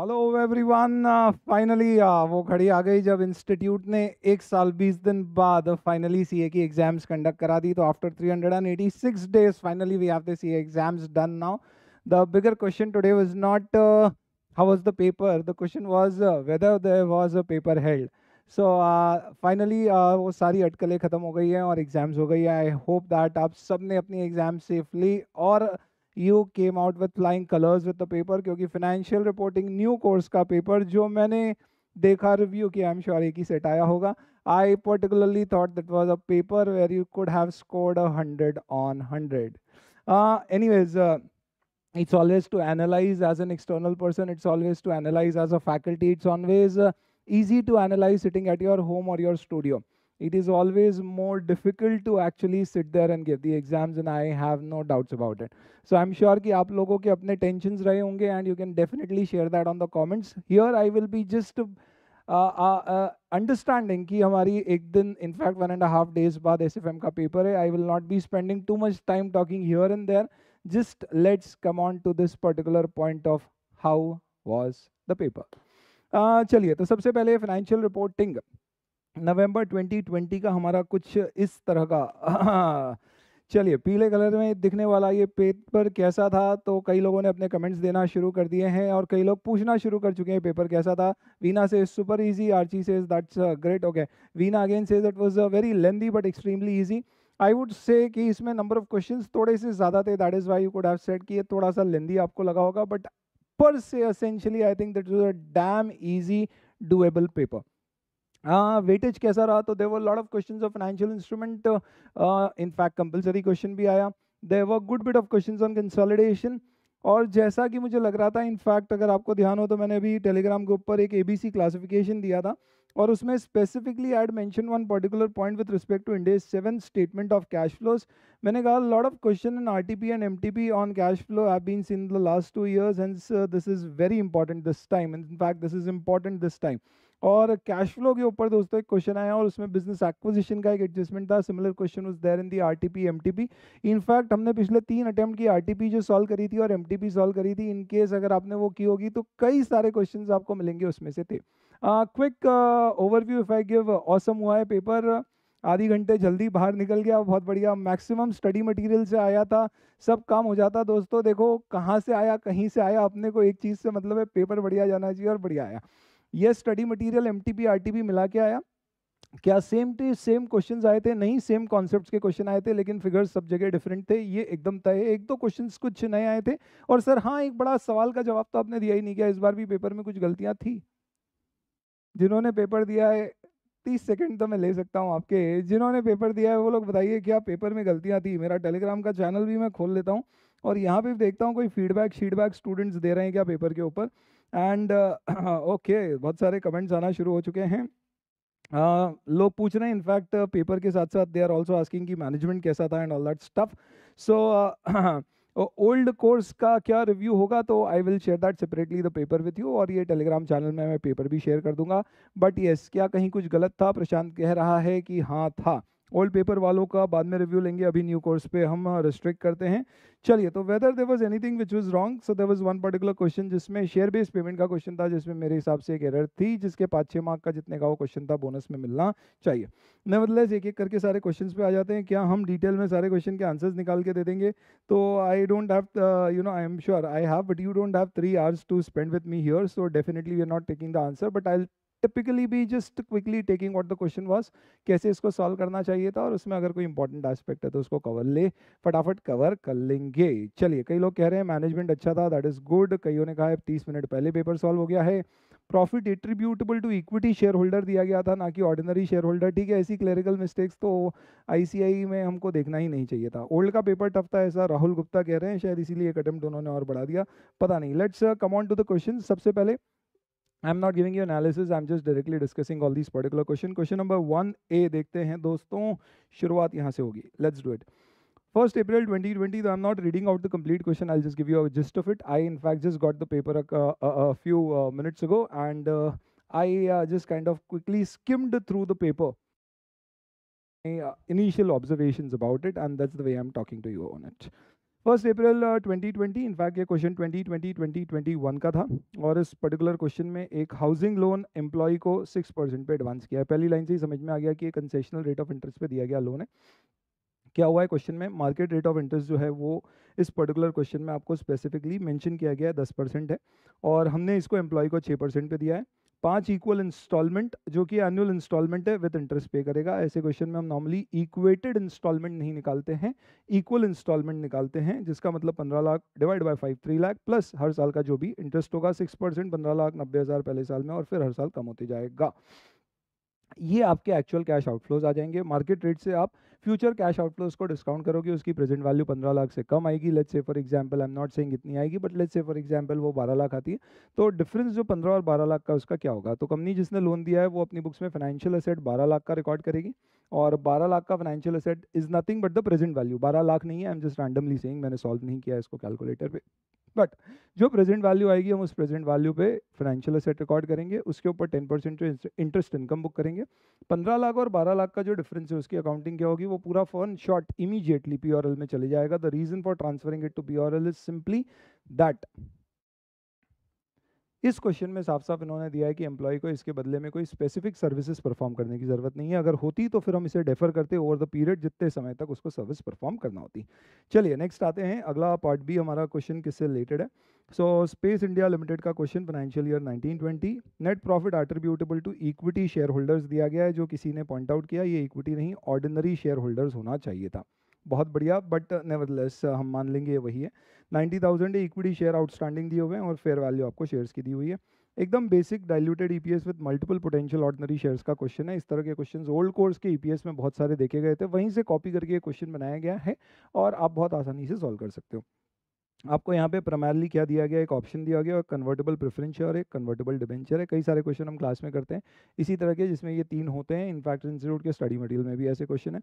Hello everyone finally वो घड़ी आ गई जब इंस्टीट्यूट ने एक साल बीस दिन बाद फाइनली सीए की एग्जाम्स कंडक्ट करा दी तो after 386 days finally we have the CA exams done now the bigger question today was not how was the paper the question was whether the was a paper held so finally वो सारी अटकलें ख़त्म हो गई हैं और exams हो गई है आई होप दैट आप सब ने अपनी एग्ज़ाम सेफली और you came out with flying colours with the paper क्योंकि फाइनेंशियल रिपोर्टिंग न्यू कोर्स का पेपर जो मैंने देखा रिव्यू किया sure, एम श्योर एक ही सेट आया होगा I particularly thought that a a paper you you could have scored a hundred on hundred any ways it's always to analyze as an external person it's always to analyze as a faculty it's always uh, easy to analyze sitting at your home or your studio it is always more difficult to actually sit there and give the exams and i have no doubts about it so i'm sure ki aap logo ke apne tensions rahe honge and you can definitely share that on the comments here i will be just uh, uh, uh, understanding ki hamari ek din in fact one and a half days baad sfm ka paper hai i will not be spending too much time talking here and there just let's come on to this particular point of how was the paper uh, chaliye to sabse pehle financial reporting नवंबर 2020 का हमारा कुछ इस तरह का हाँ। चलिए पीले कलर में दिखने वाला ये पेपर कैसा था तो कई लोगों ने अपने कमेंट्स देना शुरू कर दिए हैं और कई लोग पूछना शुरू कर चुके हैं पेपर कैसा था वीना से सुपर इजी आर्ची से that's great okay Veena again says that was very lengthy but extremely easy I would say कि इसमें नंबर ऑफ क्वेश्चन थोड़े से ज़्यादा थे that is why you could have set कि ये थोड़ा सा लेंदी आपको लगा होगा but per se essentially I think that is a damn easy doable paper हाँ, वेटेज कैसा रहा तो there were lot of question of financial instrument in fact compulsory question भी आया there were good bit of question on consolidation और जैसा कि मुझे लग रहा था इनफैक्ट अगर आपको ध्यान हो तो मैंने अभी टेलीग्राम ग्रुप पर एक एबीसी क्लासिफिकेशन दिया था और उसमें specifically I mention one particular point with respect to Ind AS seven statement of cash flows मैंने कहा lot of question in R T P and M T P on cash flow have been in the last two years and this is very important this time in fact this is important this time और cash flow के ऊपर दोस्तों एक question आया और उसमें business acquisition का एक एडजस्टमेंट था सिमिलर क्वेश्चन उस there in the R T P M T P in fact हमने पिछले तीन अटैम्प्ट की आर टी पी जो सॉल्व करी थी और एम टी पी सॉल्व करी थी इनकेस अगर आपने वो की होगी तो कई सारे क्वेश्चन आपको मिलेंगे उसमें से थे quick overview if I give awesome हुआ है पेपर आधी घंटे जल्दी बाहर निकल गया बहुत बढ़िया मैक्सिमम स्टडी मटेरियल से आया था सब काम हो जाता दोस्तों देखो कहाँ से आया कहीं से आया अपने को एक चीज़ से मतलब है पेपर बढ़िया जाना चाहिए और बढ़िया आया यह study material M T P मिला के आया क्या सेम टू सेम क्वेश्चंस आए थे नहीं सेम कॉन्सेप्ट्स के क्वेश्चन आए थे लेकिन फिगर्स सब जगह डिफरेंट थे ये एकदम तय है एक दो क्वेश्चंस कुछ नए आए थे और सर हाँ एक बड़ा सवाल का जवाब तो आपने दिया ही नहीं किया इस बार भी पेपर में कुछ गलतियाँ थी जिन्होंने पेपर दिया है तीस सेकेंड तो मैं ले सकता हूँ आपके जिन्होंने पेपर दिया है वो लोग बताइए क्या पेपर में गलतियाँ थी मेरा टेलीग्राम का चैनल भी मैं खोल लेता हूँ और यहाँ पे देखता हूँ कोई फीडबैक शीडबैक स्टूडेंट्स दे रहे हैं क्या पेपर के ऊपर एंड ओके uh, okay, बहुत सारे कमेंट्स आना शुरू हो चुके हैं uh, लोग पूछ रहे हैं इनफैक्ट पेपर के साथ साथ दे आर ऑल्सो आस्किंग कि मैनेजमेंट कैसा था and all that stuff so old course का क्या रिव्यू होगा तो I will share that separately the paper with you और ये टेलीग्राम चैनल में मैं पेपर भी शेयर कर दूंगा बट येस yes, क्या कहीं कुछ गलत था प्रशांत कह रहा है कि हाँ था ओल्ड पेपर वालों का बाद में रिव्यू लेंगे अभी न्यू कोर्स पे हम रिस्ट्रिक्ट हाँ, करते हैं चलिए तो whether there was anything which was wrong so there was one particular question जिसमें शेयर बेस्ड पेमेंट का क्वेश्चन था जिसमें मेरे हिसाब से एक एरर थी जिसके पाँच छः मार्क का जितने का वो क्वेश्चन था बोनस में मिलना चाहिए नवदलेस एक एक करके सारे क्वेश्चन पे आ जाते हैं क्या हम डिटेल में सारे क्वेश्चन के आंसर्स निकाल के दे देंगे तो I don't have you know I am sure I have but you don't have three hours to spend with me here so definitely we are not taking the answer but I typically भी just quickly taking what the question was कैसे इसको solve करना चाहिए था और उसमें अगर कोई इंपॉर्टेंट एस्पेक्ट है तो उसको कवर ले फटाफट कवर कर लेंगे चलिए कई लोग कह रहे हैं मैनेजमेंट अच्छा था दैट इज़ गुड कईयों ने कहा है तीस मिनट पहले पेपर सॉल्व हो गया है profit attributable to equity share holder दिया गया था ना कि ऑर्डिनरी शेयर होल्डर ठीक है ऐसी क्लेरिकल मिस्टेक्स तो आईसीआई में हमको देखना ही नहीं चाहिए था ओल्ड का पेपर टफ था ऐसा राहुल गुप्ता कह रहे हैं शायद इसीलिए एक अटेम्प्ट उन्होंने और बढ़ा दिया पता नहीं let's come on to the question सबसे पहले I'm not giving you analysis. I'm just directly discussing all these particular question. Question number one a. देखते हैं दोस्तों शुरुआत यहाँ से होगी Let's do it. First April 2020, So I'm not reading out the complete question, I'll just give you a gist of it. I, in fact, just got the paper a, a, a few uh, minutes ago and uh, I uh, just kind of quickly skimmed through the paper. Uh, initial observations about it, and that's the way I'm talking to you on it. First April 2020 uh, in fact ये question 2020 2021 का था और इस particular question में एक housing loan employ को six percent पे advance किया है पहली लाइन से ही समझ में आ गया कि कंसेशनल रेट ऑफ इंटरेस्ट पे दिया गया लोन है क्या हुआ है क्वेश्चन में मार्केट रेट ऑफ इंटरेस्ट जो है वो इस पर्टिकुलर क्वेश्चन में आपको स्पेसिफिकली मेंशन किया गया है दस परसेंट है और हमने इसको एम्प्लॉय को छः परसेंट पे दिया है पांच इक्वल इंस्टॉलमेंट जो कि एनुअल इंस्टॉलमेंट है विद इंटरेस्ट पे करेगा ऐसे क्वेश्चन में हम नॉर्मली इक्वेटेड इंस्टॉलमेंट नहीं निकालते हैं इक्वल इंस्टॉलमेंट निकालते हैं जिसका मतलब पंद्रह lakh divide by five three lakh plus हर साल का जो भी इंटरेस्ट होगा सिक्स परसेंट पंद्रह लाख नब्बे हज़ार पहले साल में और फिर हर साल कम होते जाएगा ये आपके एक्चुअल कैश आउटफ्लोज आ जाएंगे मार्केट रेट से आप फ्यूचर कैश आउटफ्लोज को डिस्काउंट करोगे उसकी प्रेजेंट वैल्यू पंद्रह लाख से कम आएगी let's say for example I am not saying इतनी आएगी but let's say for example वो बारह लाख आती है तो डिफरेंस जो पंद्रह और बारह लाख का उसका क्या होगा तो कंपनी जिसने लोन दिया है वो अपनी बुक्स में फाइनेंशियल असेट बारह लाख का रिकॉर्ड करेगी और बारह लाख का financial asset is nothing but the present value बारह लाख नहीं है I am just randomly saying मैंने सॉल्व नहीं किया इसको कैलकुलेटर पर बट जो प्रेजेंट वैल्यू आएगी हम उस प्रेजेंट वैल्यू पे फाइनेंशियल असेट रिकॉर्ड करेंगे उसके ऊपर टेन परसेंट जो इंटरेस्ट इनकम बुक करेंगे पंद्रह लाख और बारह लाख का जो डिफरेंस है उसकी अकाउंटिंग क्या होगी वो पूरा फॉरन शॉर्ट इमीजिएटली पी में चले जाएगा the reason for transferring it to P is simply that इस क्वेश्चन में साफ साफ इन्होंने दिया है कि एम्प्लॉय को इसके बदले में कोई स्पेसिफिक सर्विसेज परफॉर्म करने की ज़रूरत नहीं है अगर होती तो फिर हम इसे डेफर करते ओवर द पीरियड जितने समय तक उसको सर्विस परफॉर्म करना होती चलिए नेक्स्ट आते हैं अगला पार्ट भी हमारा क्वेश्चन किससे रिलेटेड है सो स्पेस इंडिया लिमिटेड का question financial year twenty net profit attributable to equity share holders दिया गया है जो किसी ने पॉइंट आउट किया ये इक्विटी नहीं ऑर्डिनरी शेयर होल्डर्स होना चाहिए था बहुत बढ़िया बट नेवरलेस हम मान लेंगे वही है ninety thousand equity share outstanding दिए हुए हैं और फेयर वैल्यू आपको शेयर्स की दी हुई है एकदम basic diluted S with multiple potential ordinary shares का क्वेश्चन है इस तरह के क्वेश्चन ओल्ड कोर्स के ई पी एस में बहुत सारे देखे गए थे वहीं से कॉपी करके ये क्वेश्चन बनाया गया है और आप बहुत आसानी से सॉल्व कर सकते हो आपको यहाँ पे प्राइमरली क्या दिया गया एक ऑप्शन दिया गया और कन्वर्टेबल प्रेफरेंस शेयर एक कन्वर्टेबल डिबेंचर है कई सारे क्वेश्चन हम क्लास में करते हैं इसी तरह के जिसमें ये तीन होते हैं इनफैक्ट इंस्टीट्यूट के स्टडी मटेरियल में भी ऐसे क्वेश्चन है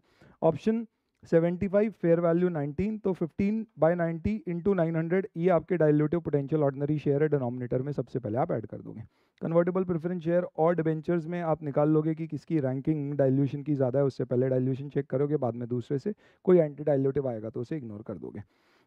option seventy five fair value nineteen तो fifteen by ninety into nine hundred ये आपके डायलोटिव पोटेंशियल ऑर्डनरी शेयर है डिनोमिनेटर में सबसे पहले आप ऐड कर दोगे कन्वर्टेबल प्रेफरेंस शेयर और डिबेंचर्स में आप निकाल लोगे कि किसकी रैंकिंग डायल्यूशन की ज़्यादा है उससे पहले डायल्यूशन चेक करोगे बाद में दूसरे से कोई एंटी डायलोटिव आएगा तो उसे इग्नोर कर दोगे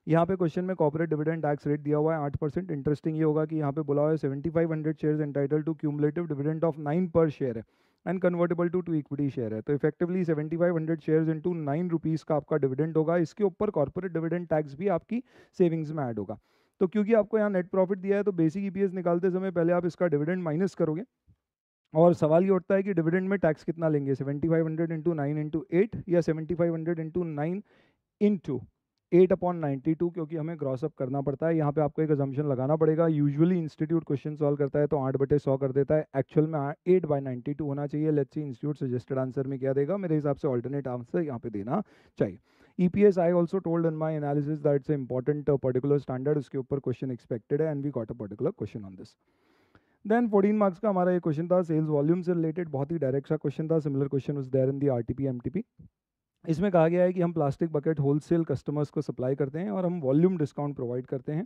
यहाँ पे क्वेश्चन में कॉपोरेट डिविडेंड टैक्स रेट दिया हुआ है आठ परसेंट इंटरेस्टिंग ये होगा कि यहाँ पे बोला हुआ है seventy five hundred share entitled to cumulative dividend of nine per share है and convertible to to equity share है तो effectively seventy five hundred share into nine rupees का आपका डिविडेंड होगा इसके ऊपर कॉर्पोरेट डिविडेंड टैक्स भी आपकी सेविंग्स में ऐड होगा तो क्योंकि आपको यहाँ नेट प्रॉफिट दिया है तो बेसिक ई निकालते समय पहले आप इसका डिविडेंड माइनस करोगे और सवाल ये उठता है कि डिविडेंड में टैक्स कितना लेंगे seventy five hundred into nine into eight या seventy five hundred into nine into eight upon ninety two क्योंकि हमें ग्रॉसअप करना पड़ता है यहाँ पे आपको एक एजम्पन लगाना पड़ेगा यूजुअली इंस्टीट्यूट क्वेश्चन सॉल्व करता है तो आठ बटे सौ कर देता है एक्चुअल में एट बाई नाइन्टी टू होना चाहिए let's see institute suggested answer में क्या देगा मेरे हिसाब से ऑल्टरनेट आंसर यहाँ पे देना चाहिए E P S I also told in my analysis that it's important particular standard उसके ऊपर क्वेश्चन एक्सपेक्टेड है and we got a particular question on this then fourteen marks का हमारा ये क्वेश्चन था सेल्स वॉल्यूम से रिलेटेड बहुत ही डायरेक्ट सा क्वेश्चन था सिमिलर क्वेश्चन उस there in the R T P M T P इसमें कहा गया है कि हम प्लास्टिक बकेट होलसेल कस्टमर्स को सप्लाई करते हैं और हम वॉल्यूम डिस्काउंट प्रोवाइड करते हैं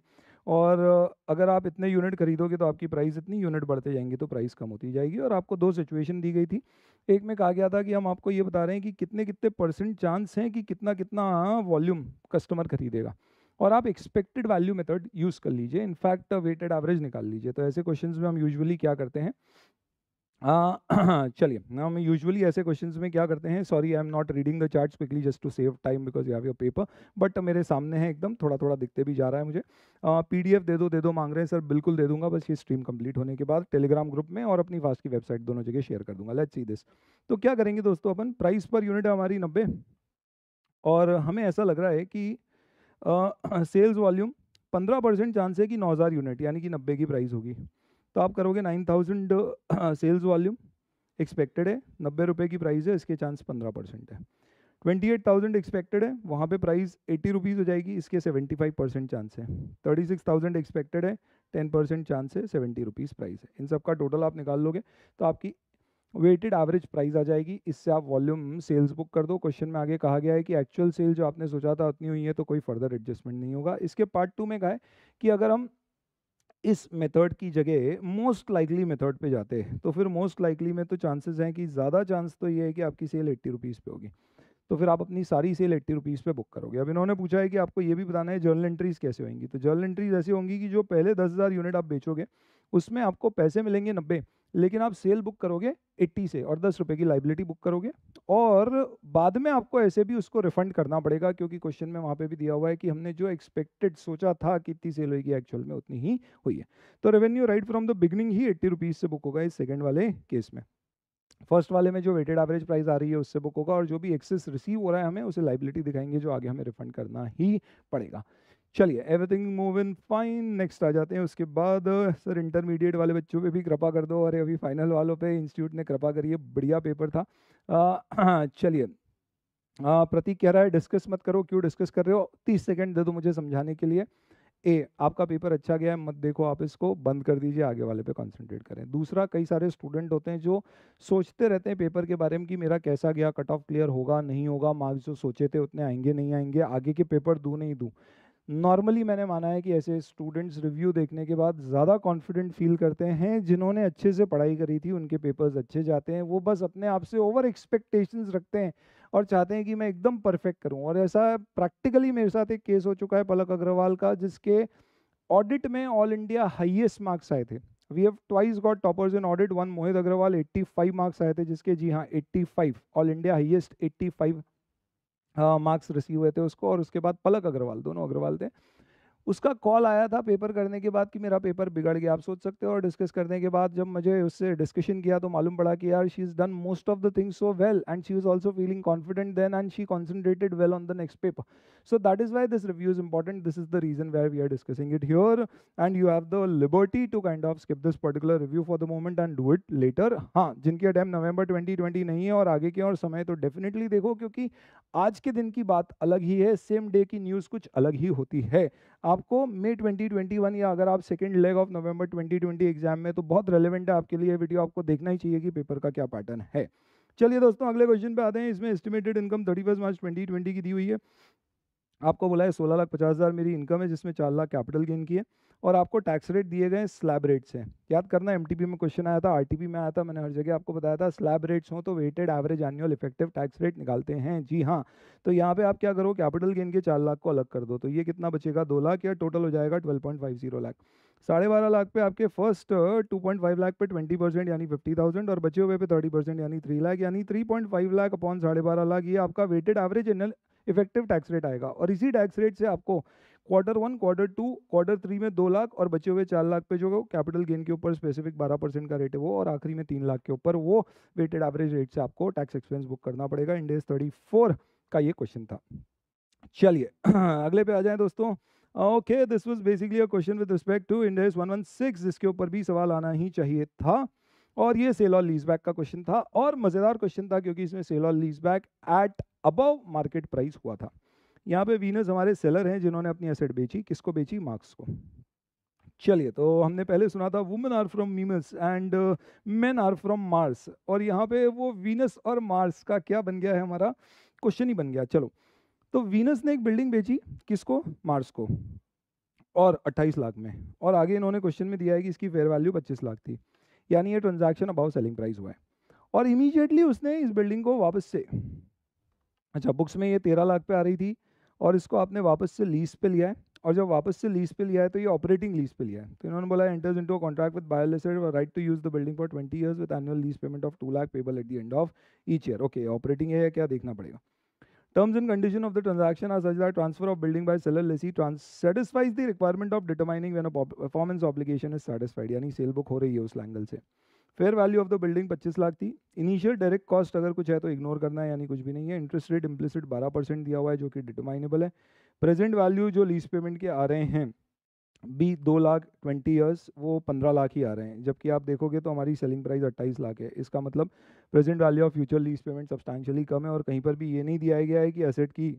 और अगर आप इतने यूनिट खरीदोगे तो आपकी प्राइस इतनी यूनिट बढ़ते जाएंगे तो प्राइस कम होती जाएगी और आपको दो सिचुएशन दी गई थी एक में कहा गया था कि हम आपको ये बता रहे हैं कि कितने कितने परसेंट चांस हैं कि कितना कितना हाँ, वॉल्यूम कस्टमर खरीदेगा और आप एक्सपेक्टेड वैल्यू मेथड यूज़ कर लीजिए इनफैक्ट वेटेड एवरेज निकाल लीजिए तो ऐसे क्वेश्चन में हम यूजली क्या करते हैं चलिए हम यूजुअली ऐसे क्वेश्चंस में क्या करते हैं sorry I am not reading the charts quickly just to save time because you have your paper but मेरे सामने है एकदम थोड़ा थोड़ा दिखते भी जा रहा है मुझे पीडीएफ uh, दे दो दे दो मांग रहे हैं सर बिल्कुल दे दूंगा बस ये स्ट्रीम कंप्लीट होने के बाद टेलीग्राम ग्रुप में और अपनी फास्ट की वेबसाइट दोनों जगह शेयर कर दूंगा लेट सी दिस तो क्या करेंगे दोस्तों अपन प्राइस पर यूनिट हमारी नब्बे और हमें ऐसा लग रहा है कि सेल्स वॉल्यूम पंद्रह परसेंट चांस है कि नौ हज़ार यूनिट यानी कि नब्बे की प्राइस होगी तो आप करोगे nine thousand sales volume expected है नब्बे रुपये की प्राइस है इसके चांस पंद्रह परसेंट है ट्वेंटी एट थाउजेंड एक्सपेक्टेड है वहाँ पे प्राइस एटी रुपीज़ हो जाएगी इसके सेवेंटी फाइव परसेंट चांस है थर्टी सिक्स थाउजेंड एक्सपेक्टेड है टेन परसेंट चांस है सेवेंटी रुपीज़ प्राइस है इन सब का टोटल आप निकाल लोगे तो आपकी वेटेड एवरेज प्राइस आ जाएगी इससे आप वॉल्यूम सेल्स बुक कर दो क्वेश्चन में आगे कहा गया है कि एक्चुअल सेल जो आपने सोचा था उतनी हुई है तो कोई फर्दर एडजस्टमेंट नहीं होगा इसके पार्ट टू में कहा है कि अगर हम इस मेथड की जगह मोस्ट लाइकली मेथड पे जाते हैं तो फिर मोस्ट लाइकली में तो चांसेस हैं कि ज़्यादा चांस तो ये है कि आपकी सेल एट्टी रुपीज़ पे होगी तो फिर आप अपनी सारी सेल एट्टी रुपीज़ पे बुक करोगे अब इन्होंने पूछा है कि आपको ये भी बताना है जर्नल एंट्रीज़ कैसे होंगी तो जर्नल एंट्रीज़ ऐसी होंगी कि जो पहले दस हज़ार यूनिट आप बेचोगे उसमें आपको पैसे मिलेंगे नब्बे लेकिन आप सेल बुक करोगे 80 से और दस रुपए की लाइबिलिटी बुक करोगे और बाद में आपको ऐसे भी उसको रिफंड करना पड़ेगा क्योंकि क्वेश्चन में वहां पे भी दिया हुआ है कि हमने जो एक्सपेक्टेड सोचा था कि इतनी सेल होगी एक्चुअल में उतनी ही हुई है तो revenue right from the beginning ही एट्टी रुपीज़ से बुक होगा इस सेकेंड वाले केस में फर्स्ट वाले में जो वेटेड एवरेज प्राइस आ रही है उससे बुक होगा और जो भी एक्सेस रिसीव हो रहा है हमें उसे लाइबिलिटी दिखाएंगे जो आगे हमें रिफंड करना ही पड़ेगा चलिए एवरीथिंग मूव इन फाइन नेक्स्ट आ जाते हैं उसके बाद सर इंटरमीडिएट वाले बच्चों पे भी कृपा कर दो और अभी फाइनल वालों पे इंस्टीट्यूट ने कृपा करी है बढ़िया पेपर था चलिए प्रतीक कह रहा है डिस्कस मत करो क्यों डिस्कस कर रहे हो तीस सेकेंड दे दो मुझे समझाने के लिए ए आपका पेपर अच्छा गया है मत देखो आप इसको बंद कर दीजिए आगे वाले पे कंसंट्रेट करें दूसरा कई सारे स्टूडेंट होते हैं जो सोचते रहते हैं पेपर के बारे में कि मेरा कैसा गया कट ऑफ क्लियर होगा नहीं होगा मार्क्स जो सोचे थे उतने आएंगे नहीं आएंगे आगे के पेपर दूँ नहीं दूँ नॉर्मली मैंने माना है कि ऐसे स्टूडेंट्स रिव्यू देखने के बाद ज़्यादा कॉन्फिडेंट फील करते हैं जिन्होंने अच्छे से पढ़ाई करी थी उनके पेपर्स अच्छे जाते हैं वो बस अपने आप से ओवर एक्सपेक्टेशंस रखते हैं और चाहते हैं कि मैं एकदम परफेक्ट करूं और ऐसा प्रैक्टिकली मेरे साथ एक केस हो चुका है पलक अग्रवाल का जिसके ऑडिट में ऑल इंडिया हाइएस्ट मार्क्स आए थे we have twice got toppers in audit one Mohit Agrawal 85 marks आए थे जिसके जी हाँ 85 ऑल इंडिया हाइएस्ट 85 मार्क्स हाँ, रिसीव हुए थे उसको और उसके बाद पलक अग्रवाल दोनों अग्रवाल थे उसका कॉल आया था पेपर करने के बाद कि मेरा पेपर बिगड़ गया आप सोच सकते हो और डिस्कस करने के बाद जब मुझे उससे डिस्कशन किया तो मालूम पड़ा कि यार she is done most of the things so well and she is also feeling confident then and she concentrated well on the next paper so that is why this review is important this is the reason where we are discussing it here and you have the liberty to kind of skip this particular review for the moment and do it later हाँ जिनकी अटैम November twenty नहीं है और आगे के और समय तो डेफिनेटली देखो क्योंकि आज के दिन की बात अलग ही है सेम डे की न्यूज़ कुछ अलग ही होती है आप आपको मे 2021 या अगर आप second leg of November 2020 exam में तो बहुत रेलिवेंट है आपके लिए वीडियो आपको देखना ही चाहिए कि पेपर का क्या पैटर्न है चलिए दोस्तों अगले क्वेश्चन पे आते हैं इसमें estimated income thirty March twenty की दी हुई है आपको बोला है सोलह लाख पचास हज़ार मेरी इनकम है जिसमें चार लाख कैपिटल गेन की है और आपको टैक्स रेट दिए गए स्लैब रेट्स हैं याद करना एम में क्वेश्चन आया था आर में आया था मैंने हर जगह आपको बताया था स्लैब रेट्स हों तो weighted average annual effective tax rate निकालते हैं जी हाँ तो यहाँ पे आप क्या करो कैपिटल गेन के चार लाख को अलग कर दो तो ये कितना बचेगा दो लाख या टोटल हो जाएगा twelve point five zero lakh साढ़े बारह लाख पे आपके first two point five lakh पे ट्वेंटी परसेंट यानी फिफ्टी थाउजेंड और बचे हुए पे थर्टी परसेंट यानी थ्री लाख यानी three point five lakh upon साढ़े बारह लाख ये आपका weighted average annual effective tax rate आएगा और इसी टैक्स रेट से आपको quarter one quarter two quarter three में दो लाख और बचे हुए चार लाख पे जो कैपिटल गेन के ऊपर स्पेसिफिक बारह परसेंट का रेट है वो और आखिरी में तीन लाख के ऊपर वो वेटेड एवरेज रेट से आपको टैक्स एक्सपेंस बुक करना पड़ेगा इंडेज थर्टी फोर का ये क्वेश्चन था चलिए अगले पे आ जाए दोस्तों okay this was basically a question with respect to Ind AS one जिसके ऊपर भी सवाल आना ही चाहिए था और ये सेल और लीज बैक का क्वेश्चन था और मज़ेदार क्वेश्चन था क्योंकि इसमें सेल और lease back at above market price हुआ था यहाँ पे वीनस हमारे सेलर हैं जिन्होंने अपनी एसेट बेची किसको बेची मार्क्स को चलिए तो हमने पहले सुना था women are from Mimas and men are from Mars और यहाँ पे वो वीनस और मार्स का क्या बन गया है हमारा क्वेश्चन ही बन गया चलो तो वीनस ने एक बिल्डिंग बेची किसको मार्स को और 28 लाख में और आगे इन्होंने क्वेश्चन में दिया है कि इसकी फेयर वैल्यू 25 लाख थी यानी ये ट्रांजैक्शन अबाउ सेलिंग प्राइस हुआ है और इमीडिएटली उसने इस बिल्डिंग को वापस से अच्छा बुक्स में ये तेरह लाख पे आ रही थी और इसको आपने वापस से लीज पे लिया है और जब वापस से लीज पे लिया है तो ये ऑपरेटिंग लीज पे लिया है तो इन्होंने बोला enters into contract with buyer lessor right to use the building for twenty years with annual lease payment of two lakh payable at the end of each year okay operating है क्या देखना पड़ेगा Terms and condition of the transaction are such that transfer of building by seller lessee trans satisfies the requirement of determining when a performance obligation is satisfied यानी sale book हो रही है उस angle से fair value of the building 25 lakh थी initial direct cost अगर कुछ है तो इग्नोर करना है यानी कुछ भी नहीं है इंटरेस्ट रेट इम्प्लिसिट 12 परसेंट दिया हुआ है जो कि डिटर्माइनेबल है प्रेजेंट वैल्यू जो लीज पेमेंट के आ रहे हैं भी दो लाख ट्वेंटी ईयर्स वो पंद्रह लाख ही आ रहे हैं जबकि आप देखोगे तो हमारी सेलिंग प्राइस अट्ठाईस लाख है इसका मतलब present value of future lease payment substantially कम है और कहीं पर भी ये नहीं दिया गया है कि एसेट की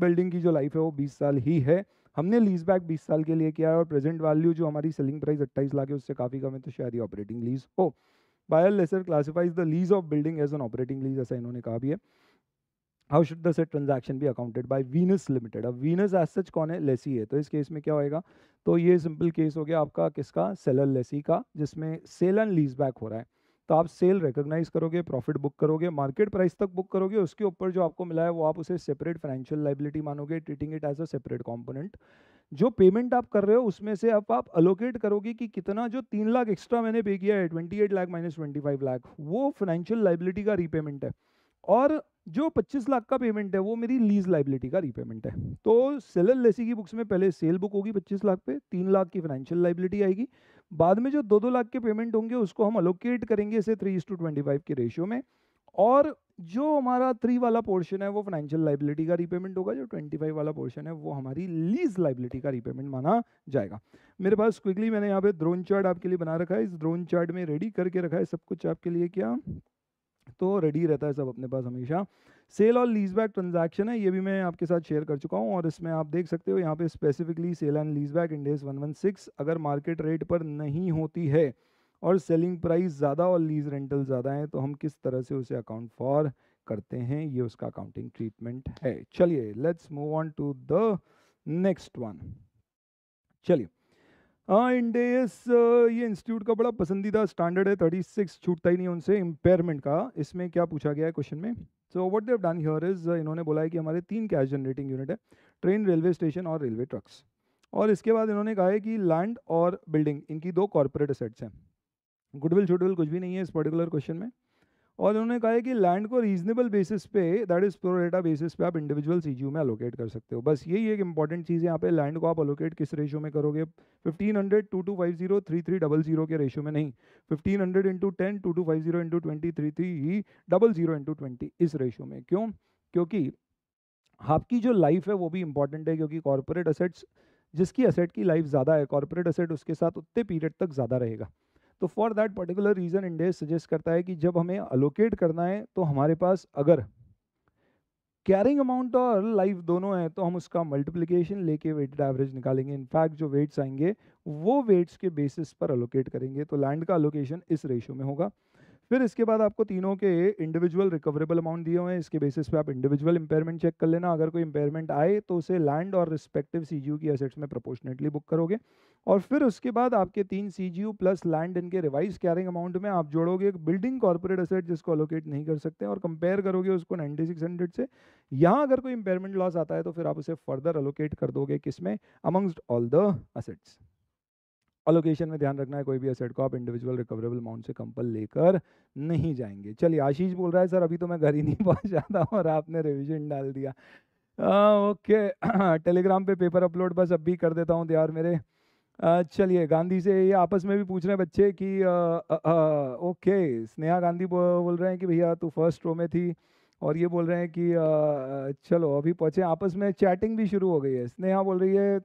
बिल्डिंग की जो लाइफ है वो बीस साल ही है हमने लीज बैक बीस साल के लिए किया है और प्रेजेंट वैल्यू जो हमारी सेलिंग प्राइस अट्ठाईस लाख है उससे काफ़ी कम है तो शायद ही ऑपरेटिंग लीज हो buyer lessor classifies the lease of building as an operating lease ऐसा इन्होंने कहा भी है how should the set transaction be accounted by Venus limited अब वीनस एज सच कौन है लेसी है तो इस केस में क्या होएगा तो ये सिंपल केस हो गया आपका किसका सेलर लेसी का जिसमें सेल एंड लीज बैक हो रहा है तो आप सेल रिकोगनाइज करोगे प्रॉफिट बुक करोगे मार्केट प्राइस तक बुक करोगे उसके ऊपर जो आपको मिला है वो आप उसे सेपरेट फाइनेंशियल लाइबिलिटी मानोगे treating it as a separate component जो पेमेंट आप कर रहे हो उसमें से अब आप अलोकेट करोगे कि कितना जो तीन लाख एक्स्ट्रा मैंने पे किया है twenty eight lakh minus twenty five lakh वो फाइनेंशियल लाइबिलिटी का रीपेमेंट है और जो 25 लाख का पेमेंट है वो मेरी लीज लाइबिलिटी का रीपेमेंट है तो सेलर लेसी की बुक्स में पहले सेल बुक होगी 25 लाख पे तीन लाख की फाइनेंशियल लाइबिलिटी आएगी बाद में जो दो दो लाख के पेमेंट होंगे उसको हम अलोकेट करेंगे इसे थ्री टू ट्वेंटी फाइव के रेशियो में और जो हमारा थ्री वाला पोर्शन है वो फाइनेंशियल लाइबिलिटी का रीपेमेंट होगा जो ट्वेंटी फाइव वाला पोर्शन है वो हमारी लीज लाइबिलिटी का रीपेमेंट माना जाएगा मेरे पास क्विकली मैंने यहाँ पे ड्रोन चार्ट आपके लिए बना रखा है इस ड्रोन चार्ट में रेडी करके रखा है सब कुछ आपके लिए क्या तो रेडी रहता है सब अपने पास हमेशा सेल और लीज बैक ट्रांजेक्शन है ये भी मैं आपके साथ शेयर कर चुका हूँ और इसमें आप देख सकते हो यहाँ पे specifically sale and lease back Ind AS 116 अगर मार्केट रेट पर नहीं होती है और सेलिंग प्राइस ज़्यादा और लीज रेंटल ज़्यादा है तो हम किस तरह से उसे अकाउंट फॉर करते हैं ये उसका अकाउंटिंग ट्रीटमेंट है चलिए let's move on to the next one चलिए हाँ इंडेस ये इंस्टीट्यूट का बड़ा पसंदीदा स्टैंडर्ड है थर्टी सिक्स छूटता ही नहीं उनसे इम्पेयरमेंट का इसमें क्या पूछा गया है क्वेश्चन में so what they've done here is इन्होंने बोला है कि हमारे तीन कैश जनरेटिंग यूनिट है ट्रेन रेलवे स्टेशन और रेलवे ट्रक्स और इसके बाद इन्होंने कहा है कि लैंड और बिल्डिंग इनकी दो कॉरपोरेट असेट्स हैं गुडविल शुडविल कुछ भी नहीं है इस पर्टिकुलर क्वेश्चन में और उन्होंने कहा है कि लैंड को रीजनेबल बेसिस पे that is pro rata basis पे आप इंडिविजुअल सी में अलोकेट कर सकते हो बस यही एक इंपॉर्टेंट चीज़ है यहाँ पे लैंड को आप अलोकेट किस रेशो में करोगे 1500 hundred two two five zero three three double zero के रेशो में नहीं 1500 hundred into ten two two five zero into twenty three three ही डबल जीरो इंटू ट्वेंटी इस रेशो में क्यों क्योंकि आपकी जो लाइफ है वो भी इंपॉर्टेंट है क्योंकि कॉरपोरेट असेट्स जिसकी असेट की लाइफ ज़्यादा है कॉरपोरेट असेट उसके साथ उतने पीरियड तक ज़्यादा रहेगा तो for that particular reason Ind AS suggest करता है कि जब हमें अलोकेट करना है तो हमारे पास अगर कैरिंग अमाउंट और लाइफ दोनों है तो हम उसका मल्टीप्लिकेशन लेके वेटेड एवरेज निकालेंगे इनफैक्ट जो वेट्स आएंगे वो वेट्स के बेसिस पर अलोकेट करेंगे तो लैंड का अलोकेशन इस रेशियो में होगा फिर इसके बाद आपको तीनों के इंडिविजुअल रिकवरेबल अमाउंट दिए हुए हैं इसके बेसिस पे आप इंडिविजुअल इंपेयरमेंट चेक कर लेना अगर कोई इंपेयरमेंट आए तो उसे लैंड और रिस्पेक्टिव सी की असेट्स में प्रोपोर्शनेटली बुक करोगे और फिर उसके बाद आपके तीन सी प्लस लैंड इनके रिवाइज कैरिंग अमाउंट में आप जोड़ोगे एक बिल्डिंग कॉर्पोरेट असेट जिसको अलोकेट नहीं कर सकते और कंपेयर करोगे उसको नाइन्टी से यहाँ अगर कोई इंपेयरमेंट लॉस आता है तो फिर आप उसे फर्दर अलोकेट कर दोगे किसमें amongst all the assets allocation में ध्यान रखना है कोई भी असेट को आप इंडिविजुअल रिकवरेबल अमाउंट से कंपल लेकर नहीं जाएंगे चलिए आशीष बोल रहा है सर अभी तो मैं घर ही नहीं पहुंच जाता और आपने रिविजन डाल दिया ओके टेलीग्राम पे पेपर अपलोड बस अब भी कर देता हूँ यार मेरे चलिए गांधी से ये आपस में भी पूछ रहे हैं बच्चे कि आ, आ, आ, ओके स्नेहा गांधी बोल रहे हैं कि भैया तू फर्स्ट रो में थी और ये बोल रहे हैं कि आ, चलो अभी पहुँचे आपस में चैटिंग भी शुरू हो गई है स्नेहा बोल रही है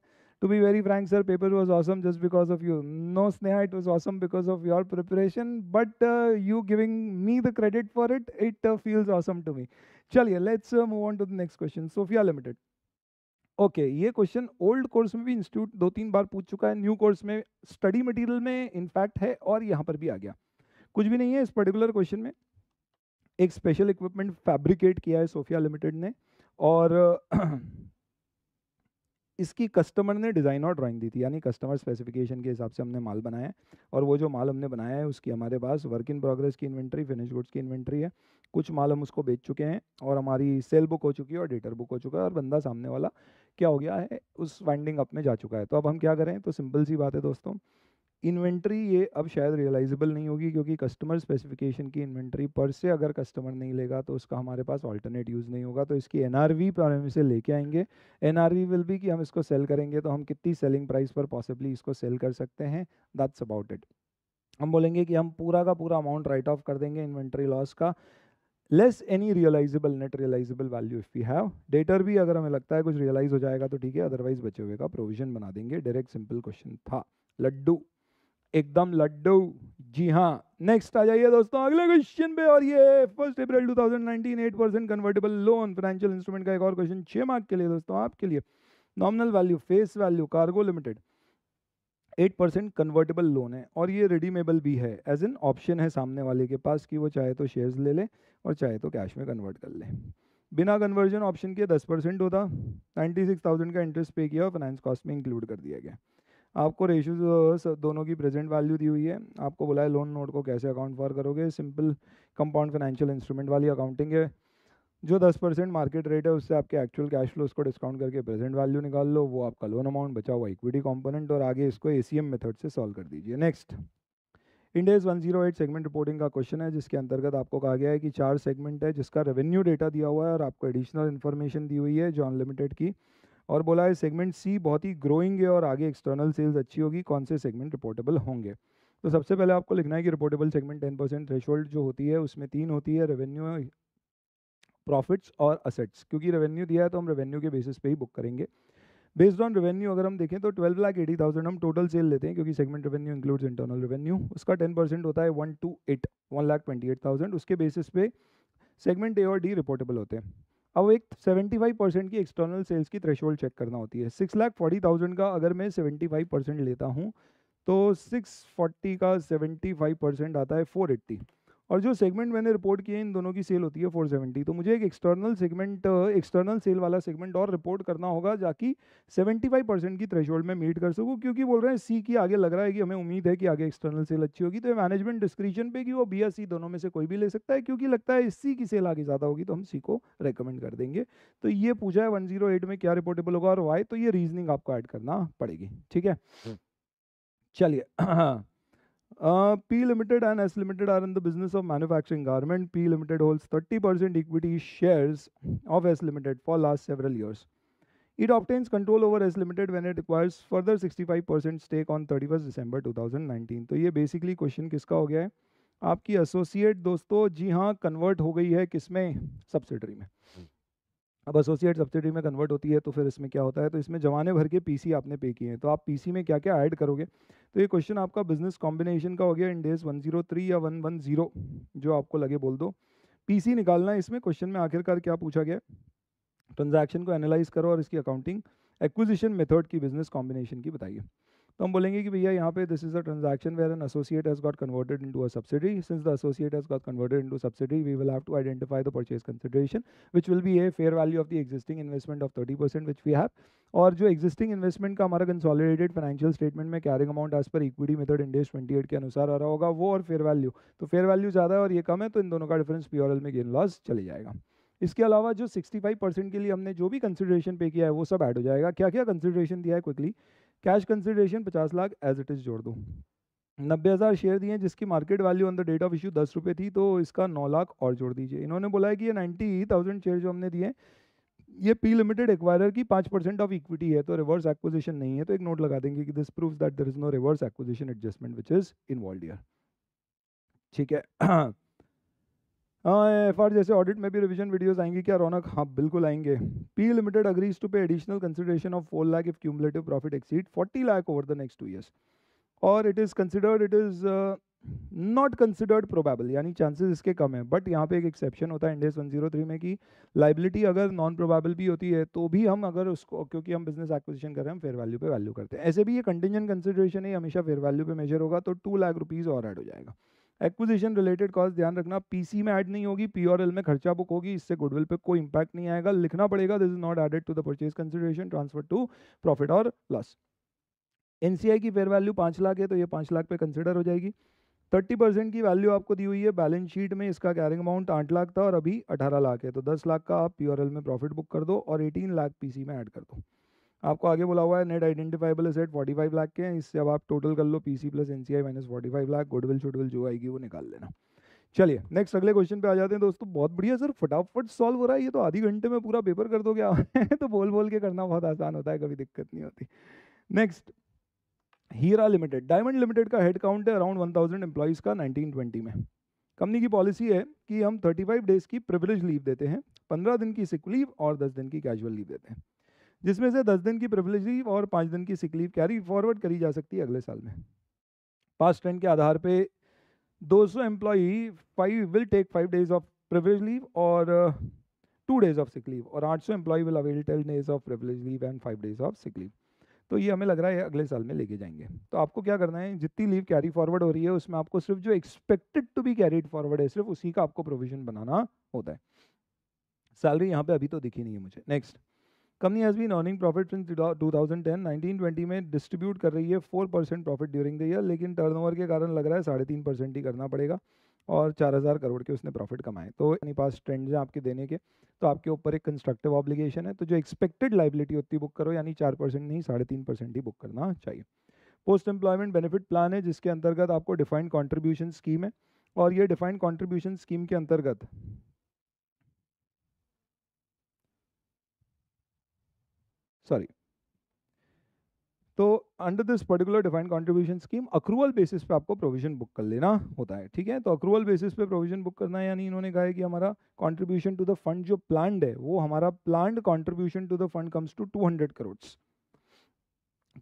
to be very frank sir paper was awesome just because of you no sneha it was awesome because of your preparation but uh, you giving me the credit for it it uh, feels awesome to me chaliye let's uh, move on to the next question sofia limited ओके okay, ये question old course में भी institute दो तीन बार पूछ चुका है न्यू कोर्स में स्टडी मटेरियल में इनफैक्ट है और यहाँ पर भी आ गया कुछ भी नहीं है इस पर्टिकुलर क्वेश्चन में एक स्पेशल इक्विपमेंट फैब्रिकेट किया है सोफिया लिमिटेड ने और इसकी कस्टमर ने डिज़ाइन और ड्राइंग दी थी यानी कस्टमर स्पेसिफिकेशन के हिसाब से हमने माल बनाया है और वो जो माल हमने बनाया है उसकी हमारे पास वर्क इन प्रोग्रेस की इन्वेंट्री फिनिश गुड्स की इन्वेंट्री है कुछ माल हम उसको बेच चुके हैं और हमारी सेल बुक हो चुकी है और डेटर बुक हो चुका है और बंदा सामने वाला क्या हो गया है उस वाइंडिंग अप में जा चुका है तो अब हम क्या करें तो सिंपल सी बात है दोस्तों इन्वेंट्री ये अब शायद रियलाइजेबल नहीं होगी क्योंकि कस्टमर स्पेसिफिकेशन की इन्वेंट्री पर से अगर कस्टमर नहीं लेगा तो उसका हमारे पास अल्टरनेट यूज़ नहीं होगा तो इसकी एन आर वी पर हम इसे लेके आएंगे एन आर वी विल भी कि हम इसको सेल करेंगे तो हम कितनी सेलिंग प्राइस पर पॉसिबली इसको सेल कर सकते हैं दैट्स अबाउट इट हम बोलेंगे कि हम पूरा का पूरा अमाउंट राइट ऑफ कर देंगे इन्वेंट्री लॉस का less any realisable net realisable value if you have debtor भी अगर हमें लगता है कुछ रियलाइज हो जाएगा तो ठीक है अदरवाइज बचे हुए का प्रोविजन बना देंगे डायरेक्ट सिंपल क्वेश्चन था लड्डू एकदम लड्डू जी हाँ नेक्स्ट आ जाइए दोस्तों अगले क्वेश्चन पे और ये first April 2019 eight percent convertible loan financial instrument का एक और क्वेश्चन छह मार्क के लिए दोस्तों आपके लिए nominal value face value Cargo limited eight percent convertible loan है और ये रिडीमेबल भी है एज एन ऑप्शन है सामने वाले के पास कि वो चाहे तो शेयर्स ले लें और चाहे तो कैश में कन्वर्ट कर लें बिना कन्वर्जन ऑप्शन के दस परसेंट होता नाइन्टी सिक्स थाउजेंड का इंटरेस्ट पे किया और फाइनेंस कॉस्ट में इंक्लूड कर दिया गया आपको रेशू दोनों की प्रेजेंट वैल्यू दी हुई है आपको बोला है लोन नोट को कैसे अकाउंट फॉर करोगे सिंपल कंपाउंड फाइनेंशियल इंस्ट्रूमेंट वाली अकाउंटिंग है जो दस परसेंट मार्केट रेट है उससे आपके एक्चुअल कैश फ्लो उसको डिस्काउंट करके प्रेजेंट वैल्यू निकाल लो वो आपका लोन अमाउंट बचा हुआ इक्विटी कॉम्पोनेंट और आगे इसको ए मेथड से सॉल्व कर दीजिए नेक्स्ट इंडेज 108 सेगमेंट रिपोर्टिंग का क्वेश्चन है जिसके अंतर्गत आपको कहा गया है कि चार सेगमेंट है जिसका रेवेन्यू डेटा दिया हुआ है और आपको एडिशनल इन्फॉर्मेशन दी हुई है जो अनलिमिटेड की और बोला है सेगमेंट सी बहुत ही ग्रोइंग है और आगे एक्सटर्नल सेल्स अच्छी होगी कौन से सेगमेंट रिपोर्टेबल होंगे तो सबसे पहले आपको लिखना है कि reportable segment ten percent threshold जो होती है उसमें तीन होती है रेवेन्यू प्रॉफिट्स और असेट्स क्योंकि रेवेन्यू दिया है तो हम रेवेन्यू के बेसिस पे ही बुक करेंगे बेस्ड ऑन रेवेन्यू अगर हम देखें तो ट्वेल्व लाख एटी थाउजेंड हम टोटल सेल लेते हैं क्योंकि segment revenue includes internal revenue उसका टेन परसेंट होता है one two eight one lakh twenty eight thousand उसके बेसिस पे सेगमेंट ए और डी रिपोर्टेबल होते हैं अब एक 75 परसेंट की एक्सटर्नल सेल्स की थ्रेशोल्ड चेक करना होती है सिक्स लाख फोर्टी थाउजेंड का अगर मैं 75 परसेंट लेता हूँ तो 640 का 75 परसेंट आता है 480 और जो सेगमेंट मैंने रिपोर्ट किए इन दोनों की सेल होती है फोर सेवेंटी तो मुझे एक एक्सटर्नल सेगमेंट एक्सटर्नल सेल वाला सेगमेंट और रिपोर्ट करना होगा जाकि फाइव परसेंट की थ्रेशोल्ड में मीट कर सकूँ क्योंकि बोल रहे हैं सी की आगे लग रहा है कि हमें उम्मीद है कि आगे एक्सटर्नल सेल अच्छी होगी तो मैनेजमेंट डिस्क्रिप्शन पे कि वो बी एस सी दोनों में से कोई भी ले सकता है क्योंकि लगता है सी की सेल आगे ज़्यादा होगी तो हम सी को रिकमेंड कर देंगे तो ये पूछा है वन में क्या रिपोर्टेबल होगा और वाई तो ये रीजनिंग आपको ऐड करना पड़ेगी ठीक है हम्म। चलिए P Limited and S Limited are in the business of manufacturing garment. P Limited holds 30% equity shares of S Limited for last several years. It obtains control over S Limited when it acquires further 65% stake on 31st December 2019. तो ये basically question किसका हो गया है आपकी associate दोस्तों जी हाँ convert हो गई है किसमें subsidiary में अब एसोसिएट सब्सिडी में कन्वर्ट होती है तो फिर इसमें क्या होता है तो इसमें जमाने भर के पीसी आपने पे किए हैं तो आप पीसी में क्या क्या ऐड करोगे तो ये क्वेश्चन आपका बिजनेस कॉम्बिनेशन का हो गया इंडेस 103 या 110 जो आपको लगे बोल दो पीसी निकालना है इसमें क्वेश्चन में आखिरकार क्या पूछा गया ट्रांजेक्शन को एनालाइज करो और इसकी अकाउंटिंग एक्विजिशन मेथड की बिजनेस कॉम्बिनेशन की बताइए तो हम बोलेंगे कि भैया यहाँ पे this is a transaction where an associate has got converted into a subsidy since the associate has got converted into subsidy we will have to identify the purchase consideration which will be a fair value of the existing investment of thirty percent which we have और जो existing investment का हमारा consolidated financial statement में carrying amount as per equity method Ind AS eight के अनुसार आ रहा होगा वो और फेयर वैल्यू तो फेयर वैल्यू ज़्यादा और ये कम है तो इन दोनों का डिफरेंस एल में गेन लॉस चले जाएगा इसके अलावा जो फाइव परसेंट के लिए हमने जो भी कंसिडरेशन पे किया है वो सब ऐड हो जाएगा क्या क्या कंसिडरेशन दिया है क्विकली कैश कंसिडरेशन पचास लाख एज इट इज़ जोड़ दो नब्बे हज़ार शेयर दिए जिसकी market value on the date of issue दस रुपये थी तो इसका नौ लाख और जोड़ दीजिए इन्होंने बोला है कि ये नाइन्टी थाउजेंड शेयर जो हमने दिए ये पी लिमिटेड एक्वायर की पाँच परसेंट ऑफ इक्विटी है तो रिवर्स एक्विजिशन नहीं है तो एक नोट लगा देंगे कि this proof that there is no reverse acquisition adjustment which is involve here ठीक है एफ हाँ, आर जैसे ऑडिट में भी रिविजन वीडियोज़ आएंगी क्या रौनक हाँ बिल्कुल आएंगे P limited agrees to pay additional consideration of four lakh if cumulative profit exceed forty lakh over the next two years और it is considered it is not considered probable यानी चांसेस इसके कम है बट यहाँ पे एक एक्सेप्शन होता है इंडेस थ्री oh में कि लाइबिलिटी अगर नॉन प्रोबेबल भी होती है तो भी हम अगर उसको क्योंकि हम बिजनेस एक्विजिशन कर रहे हैं हम फेयर वैल्यू पे वैल्यू करते हैं ऐसे भी ये कंटिजन कंसिडरेशन ही हमेशा फेयर वैल्यू पे मेजर होगा तो टू लाख रुपीज़ और एड हो जाएगा एक्विजिशन रिलेटेड कॉस्ट ध्यान रखना पीसी में ऐड नहीं होगी पी और एल में खर्चा बुक होगी इससे गुडविल पे कोई इंपैक्ट नहीं आएगा लिखना पड़ेगा this is not added to the purchase consideration transfer to profit और लॉस एनसीआई की फेयर वैल्यू पाँच लाख है तो ये पाँच लाख पे कंसिडर हो जाएगी थर्टी परसेंट की वैल्यू आपको दी हुई है बैलेंस शीट में इसका कैरिंग अमाउंट आठ लाख था और अभी अठारह लाख है तो दस लाख का आप पी में प्रॉफिट बुक कर दो और एटीन लाख पी में ऐड कर दो आपको आगे बोला हुआ है नेट आइडेंटिफाइबल एसेट 45 लाख के हैं इससे अब आप टोटल कर लो PC plus NCI minus 45 lakh goodwill शुडविल जो आएगी वो निकाल लेना चलिए नेक्स्ट अगले क्वेश्चन पे आ जाते हैं दोस्तों बहुत बढ़िया सर फटाफट सॉल्व हो रहा है ये तो आधी घंटे में पूरा पेपर कर दो क्या तो बोल बोल के करना बहुत आसान होता है कभी दिक्कत नहीं होती next Heera limited Diamond limited का हेड काउंट है अराउंड वन थाउजेंड एम्प्लॉयज़ का ट्वेंटी में कंपनी की पॉलिसी है कि हम फाइव डेज की प्रिविलेज लीव देते हैं पंद्रह दिन की सिक लीव और दस दिन की कैजुअल लीव देते हैं जिसमें से दस दिन की प्रिवलेज लीव और पाँच दिन की सिक लीव कैरी फॉरवर्ड करी जा सकती है अगले साल में पास ट्रेंड के आधार पे 200 सौ employee five will take five days of privilege leave और two days of sick leave और 800 सौ employee will avail ten days of privilege leave and five days of sick leave तो ये हमें लग रहा है अगले साल में लेके जाएंगे तो आपको क्या करना है जितनी लीव कैरी फॉरवर्ड हो रही है उसमें आपको सिर्फ जो expected to be carried forward है सिर्फ उसी का आपको प्रोविजन बनाना होता है सैलरी यहाँ पे अभी तो दिखी नहीं है मुझे next company has been earning profit since 2010 1920 में डिस्ट्रीब्यूट कर रही है four percent profit during the year लेकिन टर्नओवर के कारण लग रहा है साढ़े तीन परसेंट ही करना पड़ेगा और चार हज़ार करोड़ के उसने प्रॉफिट कमाए तो अपने पास ट्रेंड्स हैं आपके देने के तो आपके ऊपर एक कंस्ट्रक्टिव ऑब्लिगेशन है तो जो एक्सपेक्टेड लाइबिलिटी होती है बुक करो यानी चार परसेंट नहीं साढ़े तीन परसेंट ही बुक करना चाहिए पोस्ट एम्प्लॉयमेंट बेनिफिट प्लान है जिसके अंतर्गत आपको डिफाइंड कॉन्ट्रीब्यूशन स्कीम है और ये डिफाइंड कॉन्ट्रीब्यूशन स्कीम के अंतर्गत सॉरी तो under this particular defined contribution scheme accrual basis पे आपको प्रोविजन बुक कर लेना होता है ठीक है तो अक्रूवल बेसिस पे प्रोविजन बुक करना है यानी इन्होंने कहा है कि हमारा कॉन्ट्रीब्यूशन टू द फंड जो प्लान्ड है वो हमारा planned contribution to the fund comes to 200 crore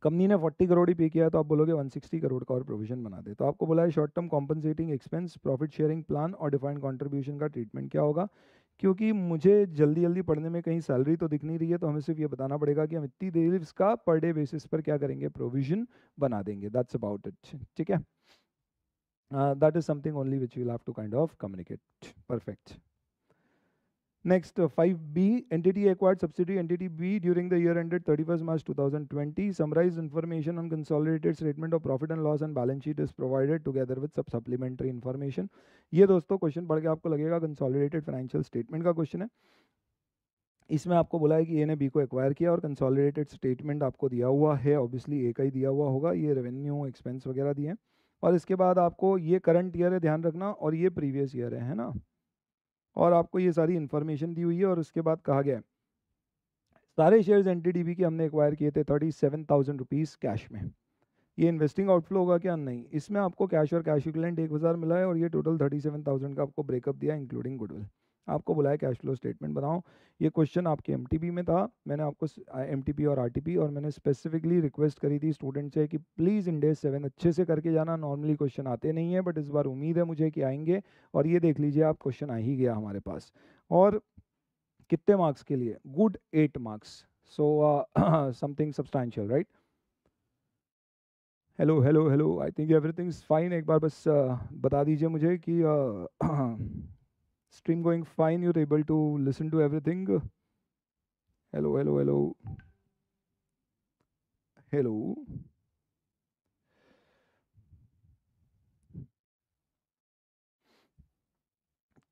company ने 40 करोड़ ही पे किया तो आप बोलोगे 160 करोड़ का और प्रोविजन बना दे तो आपको बोला है short term compensating expense profit sharing plan और डिफाइंड कॉन्ट्रीब्यूशन का ट्रीटमेंट क्या होगा क्योंकि मुझे जल्दी जल्दी पढ़ने में कहीं सैलरी तो दिख नहीं रही है तो हमें सिर्फ ये बताना पड़ेगा कि हम इतनी देर इसका पर डे बेसिस पर क्या करेंगे प्रोविजन बना देंगे दैट्स अबाउट इट ठीक है that is something only which you have to kind of communicate perfect Next, uh, 5B, entity acquired subsidiary entity B during the year ended 31st March 2020. Summarized information on consolidated statement of profit and loss and balance sheet is provided together with सब supplementary information. ये दोस्तों question पढ़ के आपको लगेगा consolidated financial statement का question है इसमें आपको बोला है कि ए ने बी को एक्वायर किया और कंसोलिडेटेड स्टेटमेंट आपको दिया हुआ है ऑब्वियसली ए का ही दिया हुआ होगा ये रेवेन्यू एक्सपेंस वगैरह दिए हैं और इसके बाद आपको ये करंट ईयर है ध्यान रखना और ये प्रीवियस ईयर है, है ना और आपको ये सारी इन्फॉर्मेशन दी हुई है और उसके बाद कहा गया है सारे शेयर्स एन के हमने एक्वायर किए थे thirty seven thousand rupees cash में ये इन्वेस्टिंग आउटफ्लो होगा क्या नहीं इसमें आपको कैश और कैश इक्वलेंट एक हज़ार मिला है और ये टोटल थर्टी सेवन थाउजेंड का आपको ब्रेकअप दिया इंक्लूडिंग गुडविल आपको बुलाया कैश फ्लो स्टेटमेंट बनाओ ये क्वेश्चन आपके एम में था मैंने आपको एम और आर और मैंने स्पेसिफिकली रिक्वेस्ट करी थी स्टूडेंट से कि प्लीज़ इंडेज सेवन अच्छे से करके जाना नॉर्मली क्वेश्चन आते नहीं है बट इस बार उम्मीद है मुझे कि आएंगे और ये देख लीजिए आप क्वेश्चन आ ही गया हमारे पास और कितने मार्क्स के लिए good eight marks so something substantial right hello hello hello I think everything is fine एक बार बस uh, बता दीजिए मुझे कि uh, stream going fine? You're able to listen to everything? Hello, hello, hello. Hello.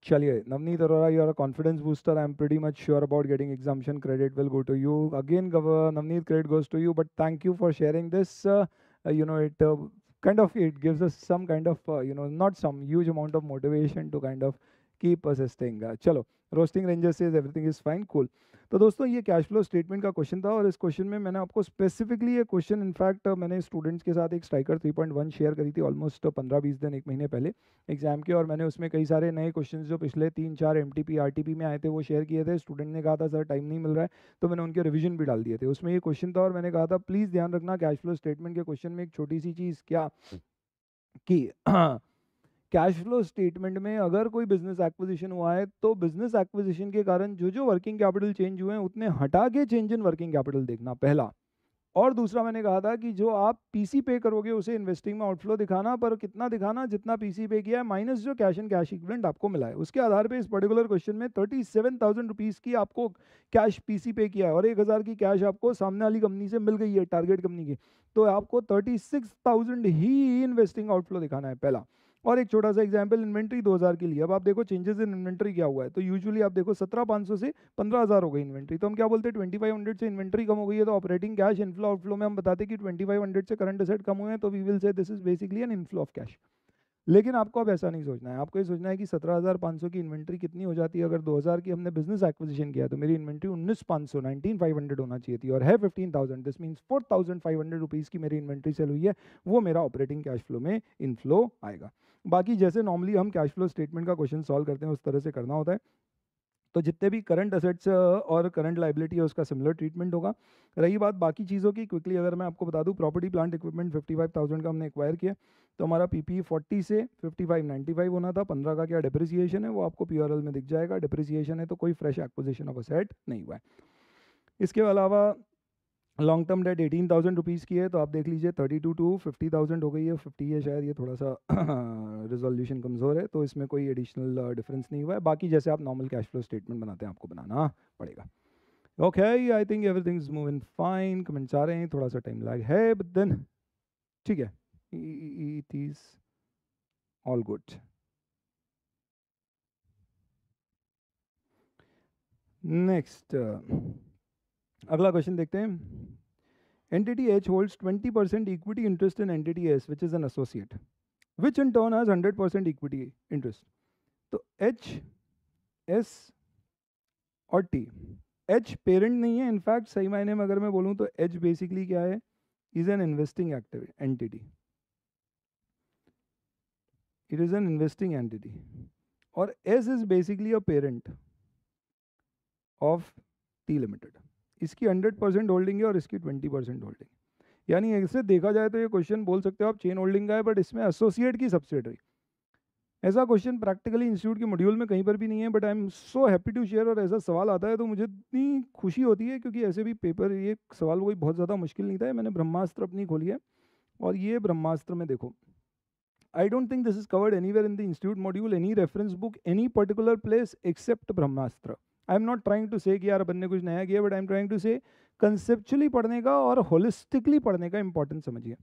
Chaliye, Navneet Arora, you are a confidence booster. I'm pretty much sure about getting exemption. Credit will go to you. Again, Navneet, credit goes to you. But thank you for sharing this. Uh, uh, you know, it uh, kind of it gives us some kind of uh, you know not some huge amount of motivation to kind of keep us चलो roasting rangers is everything is fine cool तो दोस्तों ये cash flow statement का question था और इस question में मैंने आपको स्पेसिफिकली ये क्वेश्चन इनफैक्ट मैंने स्टूडेंट्स के साथ एक स्ट्राइकर 3.1 शेयर करी थी ऑलमोस्ट पंद्रह बीस दिन एक महीने पहले एग्जाम के और मैंने उसमें कई सारे नए क्वेश्चन जो पिछले तीन चार एम टी में आए थे वो शेयर किए थे स्टूडेंट ने कहा था सर टाइम नहीं मिल रहा है तो मैंने उनके रिविजन भी डाल दिए थे उसमें ये क्वेश्चन था और मैंने कहा था प्लीज़ ध्यान रखना कैश फ्लो स्टेटमेंट के क्वेश्चन में एक छोटी सी चीज़ क्या कि कैश फ्लो स्टेटमेंट में अगर कोई बिजनेस एक्विजिशन हुआ है तो बिजनेस एक्विजिशन के कारण जो जो वर्किंग कैपिटल चेंज हुए हैं उतने हटा के चेंज इन वर्किंग कैपिटल देखना पहला और दूसरा मैंने कहा था कि जो आप पीसी पे करोगे उसे इन्वेस्टिंग में आउटफ्लो दिखाना पर कितना दिखाना जितना पीसी पे किया है माइनस जो कैश एंड कैश इक्विवेलेंट आपको मिला है उसके आधार पे इस पर्टिकुलर क्वेश्चन में थर्टी सेवन थाउजेंड रुपीज़ की आपको कैश पीसी पे किया है और एक हज़ार की कैश आपको सामने वाली कंपनी से मिल गई है टारगेट कंपनी की तो आपको थर्टी सिक्स थाउजेंड ही इन्वेस्टिंग आउटफ्लो दिखाना है पहला और एक छोटा सा एग्जाम्पल इन्वेंट्री 2000 के लिए अब आप देखो चेंजेस इन इन्वेंट्री क्या हुआ है तो यूजुअली आप देखो सत्रह पाँच सौ से पंद्रह हज़ार हो गई इन्वेंट्री तो हम क्या बोलते हैं ट्वेंटी फाइव हंड्रेड से इन्वेंट्री कम हो गई है तो ऑपरेटिंग कैश इनफ्लो आउटफ्लो में हम बताते कि ट्वेंटी फाइव हंड्रेड से करंट असेट कम हुए हैं तो we will say this is basically an inflow of cash लेकिन आपको अब ऐसा नहीं सोचना है आपको ये सोचना है कि सत्रह हज़ार पाँच सौ की इन्वेंट्री कितनी हो जाती है अगर दो हज़ार की हमने बिजनेस एक्विजिशन किया तो मेरी इन्वेंट्री उन्नीस पाँच सौ नाइनटीन फाइव हंड्रेड होना चाहिए थी और है fifteen thousand this means four thousand five hundred rupees की मेरी इन्वेंट्री सेल हुई है वो मेरा ऑपरेटिंग कैश फ्लो में इनफ्लो आएगा बाकी जैसे नॉर्मली हम कैश फ्लो स्टेटमेंट का क्वेश्चन सॉल्व करते हैं उस तरह से करना होता है तो जितने भी करंट असेट्स और करंट लाइबिलिटी है उसका सिमिलर ट्रीटमेंट होगा रही बात बाकी चीज़ों की क्विकली अगर मैं आपको बता दूं प्रॉपर्टी प्लांट इक्विपमेंट 55,000 का हमने एक्वायर किया तो हमारा पीपी 40 e से 5595 होना था 15 का क्या डिप्रिसिएशन है वो आपको पी में दिख जाएगा डिप्रिसिएशन है तो कोई फ्रेश एक्विजिशन ऑफ असेट नहीं हुआ है इसके अलावा long term debt eighteen thousand rupees की है तो आप देख लीजिए thirty two to fifty thousand हो गई है फिफ्टी है शायद ये थोड़ा सा रिजोल्यूशन कमज़ोर है तो इसमें कोई एडिशनल डिफरेंस uh, नहीं हुआ है बाकी जैसे आप नॉर्मल कैश फ्लो स्टेटमेंट बनाते हैं आपको बनाना पड़ेगा okay I think everything is move in fine comments आ रहे हैं थोड़ा सा टाइम लैग है बट देन ठीक है it is all good next अगला क्वेश्चन देखते हैं T H holds 20 percent equity interest in T S which is an associate which in turn has 100 percent equity interest तो एच एस और T H parent नहीं है in fact सही मायने में अगर मैं बोलूँ तो एच बेसिकली क्या है is an investing active T it is an investing entity और S is basically a parent of T limited इसकी हंड्रेड परसेंट होल्डिंग है और इसकी ट्वेंटी परसेंट होल्डिंग यानी इसे देखा जाए तो ये क्वेश्चन बोल सकते हो आप चेन होल्डिंग का है बट इसमें एसोसिएट की सब्सिडरी ऐसा क्वेश्चन प्रैक्टिकली इंस्टीट्यूट के मॉड्यूल में कहीं पर भी नहीं है but I am so happy to share और ऐसा सवाल आता है तो मुझे इतनी खुशी होती है क्योंकि ऐसे भी पेपर ये सवाल कोई बहुत ज़्यादा मुश्किल नहीं था मैंने ब्रह्मास्त्र अपनी खोली है और ये ब्रह्मास्त्र में देखो I don't think this is covered any in the institute module any reference book any particular place except Brahmastra I am not trying to say कि यार बंद ने कुछ नया किया but I am trying to say conceptually पढ़ने का और होलिस्टिकली पढ़ने का इंपॉर्टेंस समझिए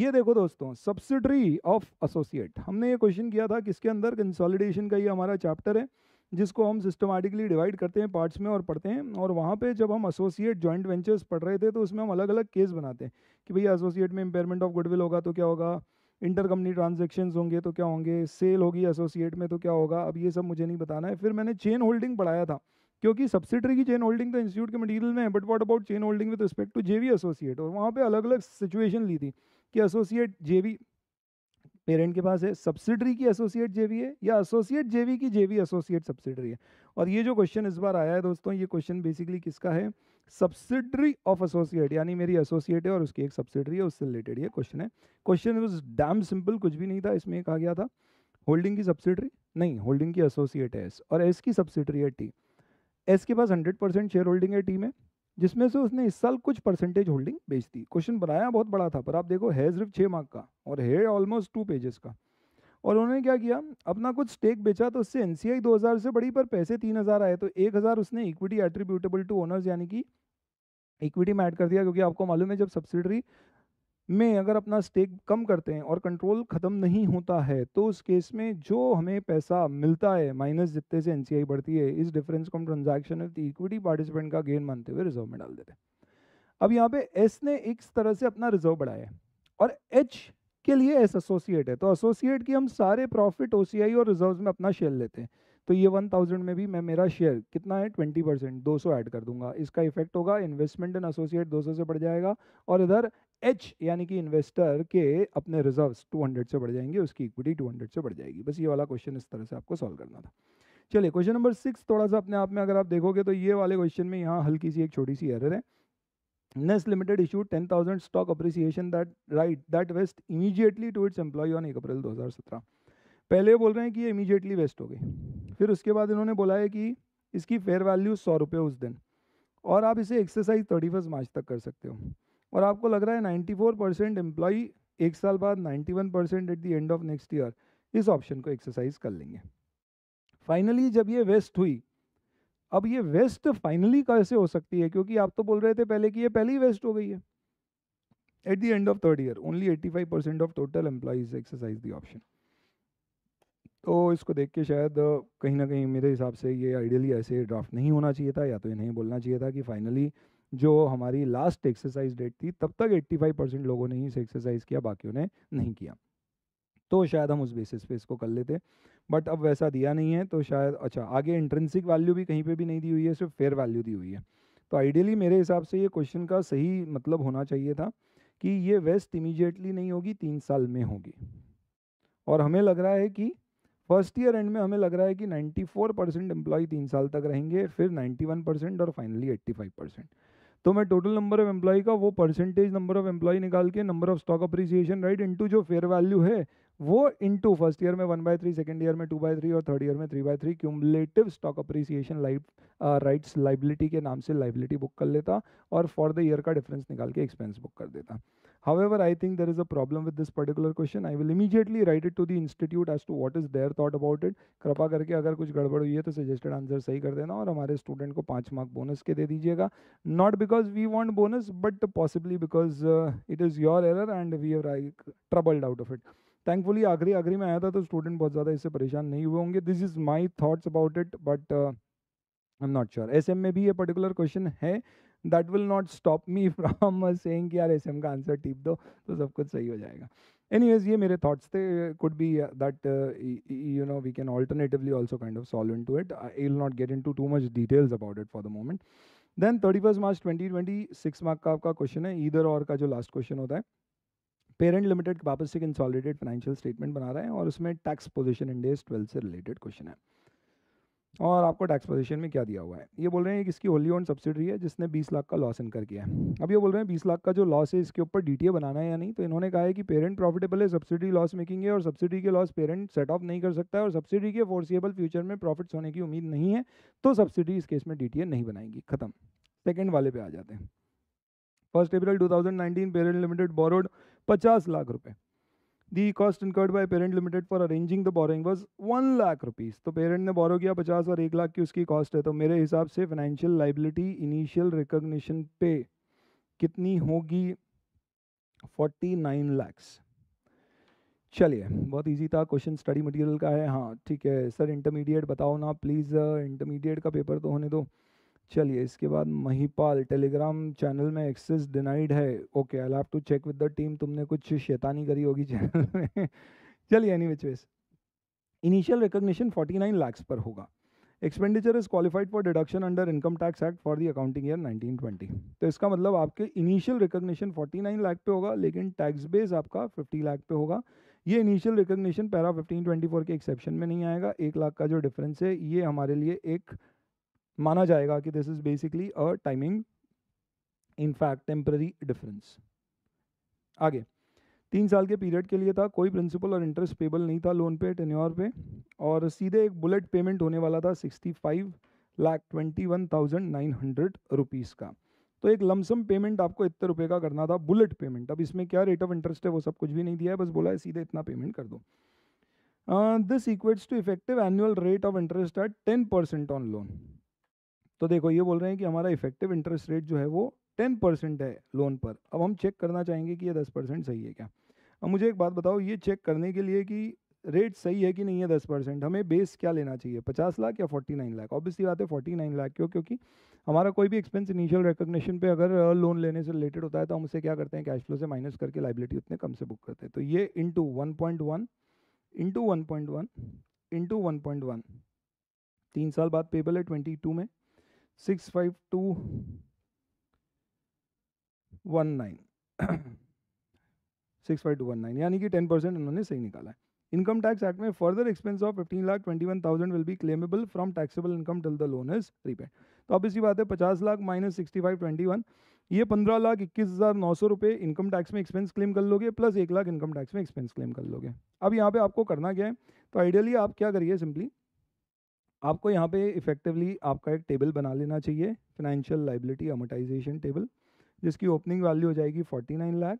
ये देखो दोस्तों सब्सिडरी ऑफ एसोसिएट हमने ये क्वेश्चन किया था किसके अंदर कंसोलिडेशन का ये हमारा चैप्टर है जिसको हम सिस्टमेटिकली डिवाइड करते हैं पार्ट्स में और पढ़ते हैं और वहाँ पे जब हम एसोसिएट जॉइंट वेंचर्स पढ़ रहे थे तो उसमें हम अलग अलग केस बनाते हैं कि भैया एसोसिएट में इंपेयरमेंट ऑफ गुडविल होगा तो क्या होगा इंटर कंपनी ट्रांजेक्शन होंगे तो क्या होंगे सेल होगी एसोसिएट में तो क्या होगा अब ये सब मुझे नहीं बताना है फिर मैंने चेन होल्डिंग पढ़ाया था क्योंकि सब्सिडरी की चेन होल्डिंग तो इंस्टीट्यूट के मटीरियल में है but what about chain holding with respect to JV associate और वहाँ पे अलग अलग सिचुएशन ली थी कि एसोसिएट जेवी पेरेंट के पास है सब्सिडरी की एसोसिएट जेवी है या एसोसिएट जेवी की जेवी एसोसिएट सब्सिडरी है और ये जो क्वेश्चन इस बार आया है दोस्तों ये क्वेश्चन बेसिकली किसका है सब्सिडरी ऑफ एसोसिएट यानी मेरी एसोसिएट है और उसकी एक सब्सिडरी है उससे रिलेटेड ये क्वेश्चन है क्वेश्चन वॉज डैम सिंपल कुछ भी नहीं था इसमें कहा गया था होल्डिंग की सब्सिडरी नहीं होल्डिंग की एसोसिएट है एस और एस की सब्सिडरी है टी एस के पास हंड्रेड परसेंट शेयर होल्डिंग है टी में जिसमें से उसने इस साल कुछ परसेंटेज होल्डिंग बेच दी क्वेश्चन बनाया बहुत बड़ा था पर आप देखो है सिर्फ छः मार्क का और है ऑलमोस्ट टू पेजेस का और उन्होंने क्या किया अपना कुछ स्टेक बेचा तो उससे एन सी आई से बड़ी पर पैसे तीन हज़ार आए तो एक हज़ार उसने इक्विटी एट्रीब्यूटेबल टू ओनर्स यानी कि इक्विटी में ऐड कर दिया क्योंकि आपको मालूम है जब सब्सिडरी में अगर अपना स्टेक कम करते हैं और कंट्रोल ख़त्म नहीं होता है तो उस केस में जो हमें पैसा मिलता है माइनस जितने से एनसीआई बढ़ती है इस डिफरेंस को हम ट्रांजैक्शन विद इक्विटी पार्टिसिपेंट का गेन मानते हुए रिजर्व में डाल देते हैं अब यहाँ पे एस ने एक तरह से अपना रिजर्व बढ़ाया है और एच के लिए एस एसोसिएट है तो एसोसिएट की हम सारे प्रॉफिट ओ और रिजर्व में अपना शेयर लेते हैं तो ये वन थाउजेंड में भी मैं मेरा शेयर कितना है ट्वेंटी परसेंट दो सौ ऐड कर दूंगा इसका इफेक्ट होगा इन्वेस्टमेंट इन एसोसिएट दो सौ से बढ़ जाएगा और इधर एच यानी कि इन्वेस्टर के अपने रिजर्व्स टू हंड्रेड से बढ़ जाएंगे उसकी इक्विटी टू हंड्रेड से बढ़ जाएगी बस ये वाला क्वेश्चन इस तरह से आपको सॉल्व करना था चलिए क्वेश्चन नंबर सिक्स थोड़ा सा अपने आप में अगर आप देखोगे तो ये वाले क्वेश्चन में यहाँ हल्की सी एक छोटी सी एरर है Ness limited issue ten thousand stock appreciation that right that vest immediately to its employ on एक अप्रैल दो हज़ार सत्रह पहले बोल रहे हैं कि ये इमीजिएटली वेस्ट हो गई फिर उसके बाद इन्होंने बोला है कि इसकी फेयर वैल्यू सौ रुपये उस दिन और आप इसे एक्सरसाइज थर्टी फर्स्ट मार्च तक कर सकते हो और आपको लग रहा है नाइन्टी फोर परसेंट एम्प्लॉई एक साल बाद ninety one percent at the end of next year इस ऑप्शन को एक्सरसाइज कर लेंगे फाइनली जब ये वेस्ट हुई अब ये वेस्ट फाइनली कैसे हो सकती है क्योंकि आप तो बोल रहे थे पहले कि ये पहले ही वेस्ट हो गई है at the end of third year only eighty five percent of total employees exercise the option तो इसको देख के शायद कहीं ना कहीं मेरे हिसाब से ये आइडियली ऐसे ड्राफ्ट नहीं होना चाहिए था या तो इन्हें बोलना चाहिए था कि फाइनली जो हमारी लास्ट एक्सरसाइज डेट थी तब तक 85 परसेंट लोगों ने ही इसे एक्सरसाइज किया बाकियों ने नहीं किया तो शायद हम उस बेसिस पे इसको कर लेते बट अब वैसा दिया नहीं है तो शायद अच्छा आगे इंट्रेंसिक वैल्यू भी कहीं पे भी नहीं दी हुई है सिर्फ फेयर वैल्यू दी हुई है तो आइडियली मेरे हिसाब से ये क्वेश्चन का सही मतलब होना चाहिए था कि ये वेस्ट इमीजिएटली नहीं होगी तीन साल में होगी और हमें लग रहा है कि फर्स्ट ईयर एंड में हमें लग रहा है कि 94 परसेंट एम्प्लॉय तीन साल तक रहेंगे फिर 91 परसेंट और फाइनली 85 परसेंट तो मैं टोटल नंबर ऑफ एम्प्लॉय का वो परसेंटेज नंबर ऑफ एम्प्लॉय निकाल के number of stock appreciation right into जो फेयर वैल्यू है वो इंटू फर्स्ट ईयर में one by three second year में टू बाय थ्री और थर्ड ईयर में three by three cumulative stock appreciation life rights liability के नाम से लाइबिलिटी बुक कर लेता और फॉर द ईयर का डिफरेंस निकाल के एक्सपेंस बुक कर देता However, I think there is a problem with this particular question. I will immediately write it to the institute as to what is their thought about it. कृपा करके अगर कुछ गड़बड़ हुई है तो सजेस्टेड आंसर सही कर देना और हमारे स्टूडेंट को पाँच मार्क बोनस के दे दीजिएगा not because we want bonus but possibly because it is your error and we are troubled out of it thankfully आखिरी आखिरी में आया था तो स्टूडेंट बहुत ज़्यादा इससे परेशान नहीं हुए होंगे this is my thoughts about it but I am not sure S M में भी ये पर्टिकुलर क्वेश्चन है that will not stop me from saying कि यार एस का आंसर टीप दो तो सब कुछ सही हो जाएगा एनी ये मेरे थॉट्स थे could be that you know we can alternatively also kind of solve into it I will not get into too much details about it for the moment then thirty first March twenty twenty six mark का आपका question है either और का जो last question होता है parent limited वापस से कंसॉलिडेटेड फाइनेंशियल स्टेटमेंट बना रहे हैं और उसमें टैक्स पोजिशन इंडेज ट्वेल्थ से रिलेटेड क्वेश्चन है और आपको टैक्स पोजीशन में क्या दिया हुआ है ये बोल रहे हैं कि इसकी होली ओन सब्सिडरी है जिसने 20 लाख का लॉस इनकर किया है अब ये बोल रहे हैं 20 लाख का जो लॉस है इसके ऊपर डीटीए बनाना है या नहीं तो इन्होंने कहा है कि पेरेंट प्रॉफिटेबल है सब्सिडी लॉस मेकिंग है और सब्सिडी के लॉस पेरेंट सेट ऑफ नहीं कर सकता है और सब्सिडी के फोर्सिएबल फ्यूचर में प्रॉफिट्स होने की उम्मीद नहीं है तो सब्सिडी इस केस में डी नहीं बनाएगी खत्म सेकेंड वाले पे आ जाते हैं first April two thousand parent limited borrowed पचास लाख रुपये the cost incurred by parent limited for arranging the borrowing was one lakh rupees तो पेरेंट ने बोरो किया पचास और एक लाख की उसकी कॉस्ट है तो मेरे हिसाब से फाइनेंशियल लाइबिलिटी इनिशियल रिकोगशन पे कितनी होगी फोर्टी नाइन लैक्स चलिए बहुत इजी था क्वेश्चन स्टडी मटेरियल का है हाँ ठीक है सर इंटरमीडिएट बताओ ना प्लीज़ इंटरमीडिएट का पेपर तो होने दो चलिए इसके बाद महीपाल टेलीग्राम चैनल में एक्सेस डिनाइड है okay I have to check with the team तुमने कुछ शैतानी करी होगी चैनल में चलिए any which ways initial recognition 49 lakhs पर होगा expenditure is qualified for deduction under income tax act for the accounting year 1920 तो इसका मतलब आपके इनिशियल फोर्टी 49 लाख पे होगा लेकिन टैक्स बेस आपका 50 लाख पे होगा ये इनिशियल रिकोगशन पैरा 1524 के एक्सेप्शन में नहीं आएगा एक लाख का जो डिफरेंस है ये हमारे लिए एक माना जाएगा कि this is basically a timing in fact temporary difference आगे तीन साल के पीरियड के लिए था कोई प्रिंसिपल और इंटरेस्ट पेबल नहीं था लोन पे टेन्योर पे और सीधे एक बुलेट पेमेंट होने वाला था sixty five lakh twenty one thousand nine hundred rupees का तो एक लमसम पेमेंट आपको इतने रुपए का करना था बुलेट पेमेंट अब इसमें क्या रेट ऑफ इंटरेस्ट है वो सब कुछ भी नहीं दिया है बस बोला है सीधे इतना पेमेंट कर दो this equates to effective annual rate of interest है टेन परसेंट ऑन लोन तो देखो ये बोल रहे हैं कि हमारा इफेक्टिव इंटरेस्ट रेट जो है वो टेन परसेंट है लोन पर अब हम चेक करना चाहेंगे कि ये दस परसेंट सही है क्या अब मुझे एक बात बताओ ये चेक करने के लिए कि रेट सही है कि नहीं है दस परसेंट हमें बेस क्या लेना चाहिए पचास लाख या फोर्टी नाइन लाख ऑब्वियसली बात है फोर्टी नाइन लाख क्यों क्योंकि हमारा कोई भी एक्सपेंस इनिशियल रिकग्निशन पे अगर लोन लेने से रिलेटेड होता है तो हम उसे क्या करते हैं कैश फ्लो से माइनस करके लाइबिलिटी उतने कम से बुक करते हैं तो ये into one point one into one point one into one point one तीन साल बाद पेबल है ट्वेंटी टू में six five two one nine six five two one nine यानी कि टेन परसेंट उन्होंने सही निकाला है इनकम टैक्स एक्ट में further expense of fifteen lakh twenty one thousand will B claimable from taxable income till the loan is repaid तो अब इसी बात है पचास lakh minus sixty five twenty one ये पंद्रह लाख इक्कीस हज़ार नौ सौ रुपये इनकम टैक्स में एक्सपेंस क्लेम कर लोगे प्लस एक लाख इनकम टैक्स में एक्सपेंस क्लेम कर लोगे अब यहाँ पे आपको करना क्या है तो आइडियली आप क्या करिए सिंपली आपको यहाँ पे इफेक्टिवली आपका एक टेबल बना लेना चाहिए फाइनेंशियल लाइबिलिटी अमोटाइजेशन टेबल जिसकी ओपनिंग वैल्यू हो जाएगी फोर्टी नाइन लाख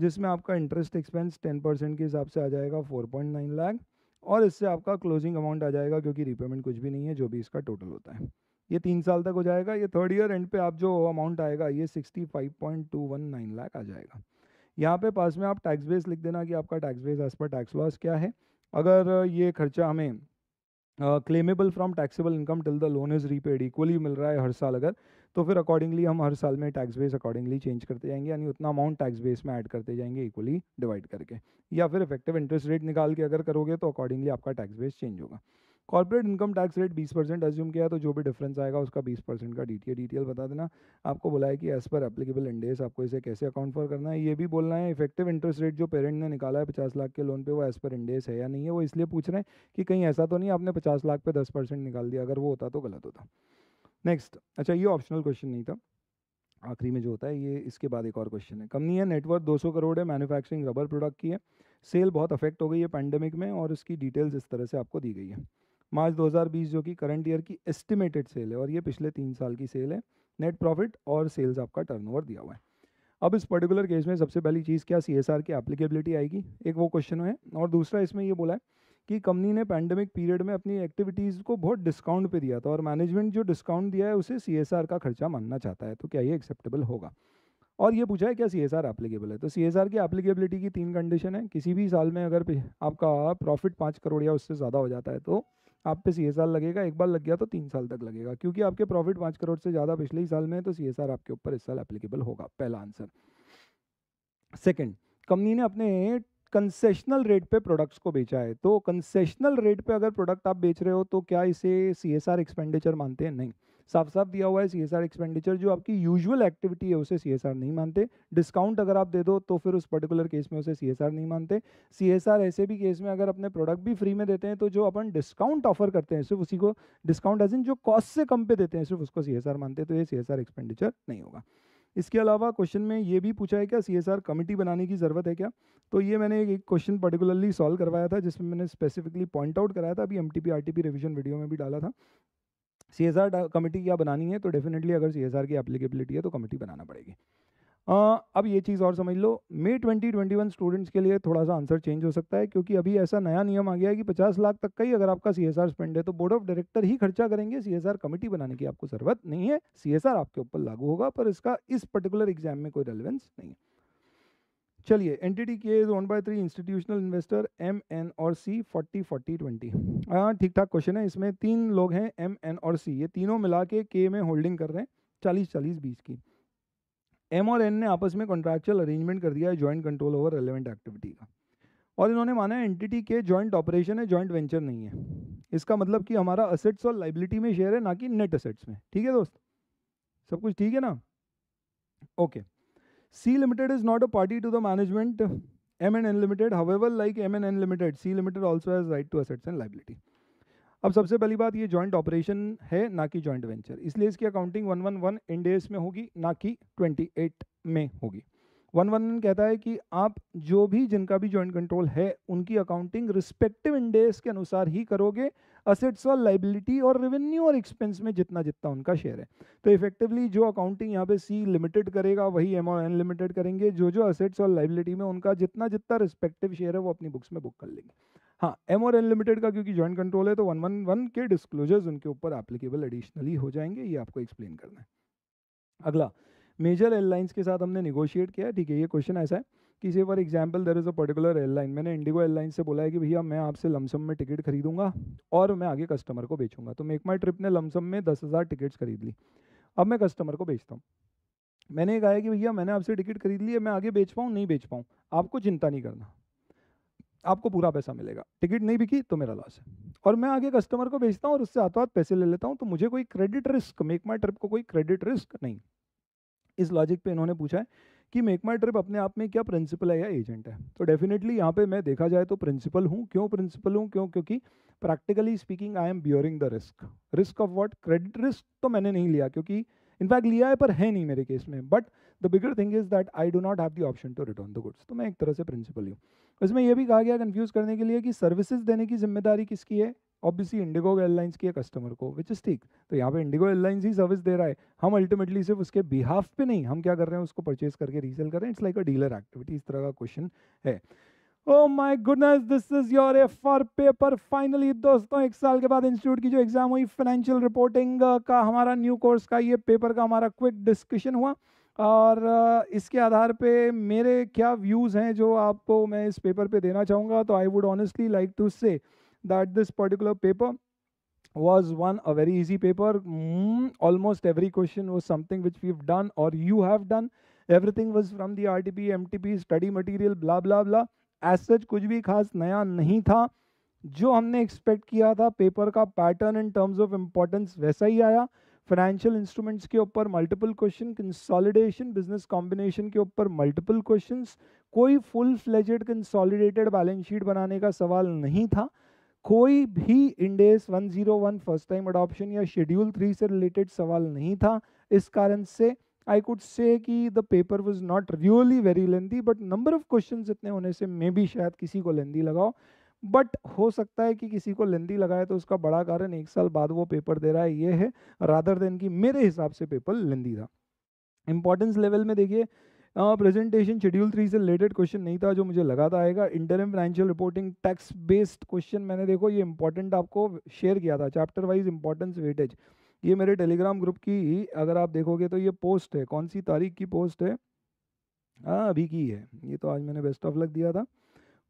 जिसमें आपका इंटरेस्ट एक्सपेंस टेन परसेंट के हिसाब से आ जाएगा फोर पॉइंट नाइन लाख और इससे आपका क्लोजिंग अमाउंट आ जाएगा क्योंकि रिपेमेंट कुछ भी नहीं है जो भी इसका टोटल होता है ये तीन साल तक हो जाएगा ये थर्ड ईयर एंड पे आप जो अमाउंट आएगा ये sixty five point two one nine lakh आ जाएगा यहाँ पे पास में आप टैक्स बेस लिख देना कि आपका tax base as per tax loss क्या है अगर ये खर्चा हमें claimable from taxable income till the loan is repaid equally मिल रहा है हर साल अगर तो फिर अकॉर्डिंगली हम हर साल में टैक्स बेस अकॉर्डिंगली चेंज करते जाएंगे यानी उतना अमाउंट टैक्स बेस में ऐड करते जाएंगे इक्वली डिवाइड करके या फिर इफेक्टिव इंटरेस्ट रेट निकाल के अगर करोगे तो अकॉर्डिंगली आपका टैक्स बेस चेंज होगा corporate income tax rate 20 percent assume किया तो जो भी डिफरेंस आएगा उसका 20 परसेंट का डी डिटेल बता देना आपको बोला है कि एज़ पर एप्लीकेबल इंडेस आपको इसे कैसे अकाउंट फॉर करना है ये भी बोलना है इफेक्टिव इंटरेस्ट रेट जो पेरेंट ने निकाला है पचास लाख के लोन पर वो एज़ पर इंडेस है या नहीं है वो इसलिए पूछ रहे हैं कि कहीं ऐसा तो नहीं आपने पचास लाख पे दस निकाल दिया अगर वो होता तो गलत होता नेक्स्ट अच्छा ये ऑप्शनल क्वेश्चन नहीं था आखिरी में जो होता है ये इसके बाद एक और क्वेश्चन है कंपनी है नेटवर्क 200 करोड़ है मैन्युफैक्चरिंग रबर प्रोडक्ट की है सेल बहुत अफेक्ट हो गई है पैंडेमिक में और इसकी डिटेल्स इस तरह से आपको दी गई है मार्च 2020 जो कि करंट ईयर की एस्टिमेटेड सेल है और ये पिछले तीन साल की सेल है नेट प्रॉफिट और सेल्स आपका टर्नओवर दिया हुआ है अब इस पर्टिकुलर केस में सबसे पहली चीज़ क्या सी की एप्लीकेबिलिटी आएगी एक वो क्वेश्चन है और दूसरा इसमें ये बोला है कि कंपनी ने पैंडमिक पीरियड में अपनी एक्टिविटीज़ को बहुत डिस्काउंट पे दिया था और मैनेजमेंट जो डिस्काउंट दिया है उसे सी का खर्चा मानना चाहता है तो क्या ये एक्सेप्टेबल होगा और ये पूछा है क्या सी एस आर एप्लीकेबल है तो सी एस आर की एप्लीकेबिलिटी की तीन कंडीशन है किसी भी साल में अगर आपका प्रॉफिट पाँच करोड़ या उससे ज़्यादा हो जाता है तो आप पे सी लगेगा एक बार लग गया तो तीन साल तक लगेगा क्योंकि आपके प्रॉफिट पाँच करोड़ से ज़्यादा पिछले ही साल में है तो सी आपके ऊपर इस साल एप्लीकेबल होगा पहला आंसर सेकेंड कंपनी ने अपने कंसेशनल रेट पे प्रोडक्ट्स को बेचा है तो कंसेशनल रेट पे अगर प्रोडक्ट आप बेच रहे हो तो क्या इसे सी एक्सपेंडिचर मानते हैं नहीं साफ साफ दिया हुआ है सी एक्सपेंडिचर जो आपकी यूजुअल एक्टिविटी है उसे सी नहीं मानते डिस्काउंट अगर आप दे दो तो फिर उस पर्टिकुलर केस में उसे सी नहीं मानते सी ऐसे भी केस में अगर अपने प्रोडक्ट भी फ्री में देते हैं तो जो अपन डिस्काउंट ऑफर करते हैं सिर्फ उसी को डिस्काउंट एज इन जो कॉस्ट से कम पे देते हैं सिर्फ उसको सी मानते हैं तो ये सी एक्सपेंडिचर नहीं होगा इसके अलावा क्वेश्चन में ये भी पूछा है क्या सी कमिटी बनाने की ज़रूरत है क्या तो ये मैंने एक क्वेश्चन पर्टिकुलरली सॉल्व करवाया था जिसमें मैंने स्पेसिफिकली पॉइंट आउट कराया था अभी एम टी रिविजन वीडियो में भी डाला था सी एस आर कमेटी क्या बनानी है तो डेफिनेटली अगर सी एस आर की एप्लीकेबिलिटी है तो कमेटी बनाना पड़ेगी आ, अब ये चीज़ और समझ लो मे 2021 स्टूडेंट्स के लिए थोड़ा सा आंसर चेंज हो सकता है क्योंकि अभी ऐसा नया नियम आ गया है कि 50 लाख तक का ही अगर आपका सी एस आर स्पेंड है तो बोर्ड ऑफ डायरेक्टर ही खर्चा करेंगे सी एस आर कमेटी बनाने की आपको ज़रूरत नहीं है सी एस आर आपके ऊपर लागू होगा पर इसका इस पर्टिकुलर एग्जाम में कोई रेलिवेंस नहीं है चलिए एंटिटी के is own by three institutional investor M N और सी फोर्टी फोर्टी ट्वेंटी हाँ ठीक ठाक क्वेश्चन है इसमें तीन लोग हैं एम एन और सी ये तीनों मिला के के में होल्डिंग कर रहे हैं चालीस चालीस बीस की एम और एन ने आपस में कॉन्ट्रैक्चुअल अरेंजमेंट कर दिया है joint control over relevant activity का और इन्होंने माना है एंटिटी के जॉइंट ऑपरेशन है जॉइंट वेंचर नहीं है इसका मतलब कि हमारा असेट्स और लाइबिलिटी में शेयर है ना कि नेट असेट्स में ठीक है दोस्त सब कुछ ठीक है ना okay okay. C Limited is not a party to the management M and N Limited. However, like M and N Limited, C Limited also has right to assets and liability. अब सबसे पहली बात ये joint operation है ना कि joint venture. इसलिए इसकी accounting 111 one one Ind AS में होगी ना कि 28 में होगी वन वन कहता है कि आप जो भी जिनका भी जॉइंट कंट्रोल है उनकी अकाउंटिंग रिस्पेक्टिव इंडेस के अनुसार ही करोगे असेट्स और लाइबिलिटी और रेवेन्यू और एक्सपेंस में जितना जितना उनका शेयर है तो इफेक्टिवली जो अकाउंटिंग यहाँ पे सी लिमिटेड करेगा वही एम और एन लिमिटेड करेंगे जो जो असेट्स और लाइबिलिटी में उनका जितना जितना रिस्पेक्टिव शेयर है वो अपनी बुक्स में बुक कर लेंगे हाँ एम और एन लिमिटेड का क्योंकि जॉइंट कंट्रोल है तो वन वन वन के डिस्क्लोजर्स उनके ऊपर एप्लीकेबल एडिशनली हो जाएंगे ये आपको एक्सप्लेन करना है अगला मेजर एयरलाइंस के साथ हमने निगोशिएट किया ठीक है ये क्वेश्चन ऐसा है कि say for example there is a particular airline मैंने इंडिगो एयरलाइन से बोला है कि भैया मैं आपसे लमसम में टिकट खरीदूंगा और मैं आगे कस्टमर को बेचूंगा तो मेक माई ट्रिप ने लमसम में दस हज़ार टिकट्स खरीद ली अब मैं कस्टमर को बेचता हूँ मैंने कहा कि भैया मैंने आपसे टिकट खरीद ली है मैं आगे बेच पाऊँ नहीं बेच पाऊँ आपको चिंता नहीं करना आपको पूरा पैसा मिलेगा टिकट नहीं बिकी तो मेरा लॉस है और मैं आगे कस्टमर को बेचता हूँ और उससे हाथों हाथ पैसे ले लेता हूँ तो मुझे कोई credit risk MakeMyTrip को कोई क्रेडिट रिस्क नहीं इस लॉजिक पे इन्होंने पूछा है कि मेक माई ट्रिप अपने आप में क्या प्रिंसिपल है या एजेंट है तो डेफिनेटली यहाँ पे मैं देखा जाए तो प्रिंसिपल हूँ क्यों प्रिंसिपल हूँ क्यों क्योंकि practically speaking I am bearing the risk risk of what credit risk तो मैंने नहीं लिया क्योंकि इनफैक्ट लिया है पर है नहीं मेरे केस में but the bigger thing is that I do not have the option to return the goods तो मैं एक तरह से प्रिंसिपल हूँ इसमें यह भी कहा गया कन्फ्यूज करने के लिए कि सर्विसेज देने की जिम्मेदारी किसकी है ऑब्वियसली इंडिगो एयरलाइंस की है कस्टमर को विच इज़ ठीक तो यहाँ पे इंडिगो एयरलाइंस ही सर्विस दे रहा है हम अल्टीमेटली सिर्फ उसके बिहाफ पे नहीं हम क्या कर रहे हैं उसको परचेज करके रीसेल कर रहे हैं it's like a dealer activity इस तरह का क्वेश्चन है oh my goodness this is your F R paper finally दोस्तों एक साल के बाद इंस्टीट्यूट की जो एग्जाम हुई फाइनेंशियल रिपोर्टिंग uh, का हमारा न्यू कोर्स का ये पेपर का हमारा क्विक डिस्कशन हुआ और uh, इसके आधार पे मेरे क्या व्यूज़ हैं जो आपको मैं इस पेपर पे देना चाहूँगा तो I would honestly like to say that this particular paper was one a very easy paper mm, almost every question was something which we've done or you have done everything was from the rtp mtp study material blah blah blah as such kuch bhi khas naya nahi tha जो हमने expect किया था paper का pattern in terms of importance वैसा ही आया financial instruments के ऊपर multiple question consolidation business combination के ऊपर मल्टीपल क्वेश्चंस कोई full fledged consolidated balance sheet बनाने का सवाल नहीं था कोई भी इंडेस 101 फर्स्ट टाइम अडॉप्शन या शेड्यूल थ्री से रिलेटेड सवाल नहीं था इस कारण से आई कुड से कि the paper was not really very lengthy but number of question इतने होने से मे भी शायद किसी को लेंदी लगाओ बट हो सकता है कि किसी को लेंदी लगाए तो उसका बड़ा कारण एक साल बाद वो पेपर दे रहा है ये है रादर देन कि मेरे हिसाब से पेपर लेंदी था इंपॉर्टेंस लेवल में देखिए प्रेजेंटेशन शेड्यूल थ्री से रिलेटेड क्वेश्चन नहीं था जो मुझे लगा था आएगा interim financial reporting tax based question मैंने देखो ये इंपॉर्टेंट आपको शेयर किया था चैप्टर वाइज इंपॉर्टेंस वेटेज ये मेरे टेलीग्राम ग्रुप की अगर आप देखोगे तो ये पोस्ट है कौन सी तारीख की पोस्ट है हाँ अभी की है ये तो आज मैंने बेस्ट ऑफ लक दिया था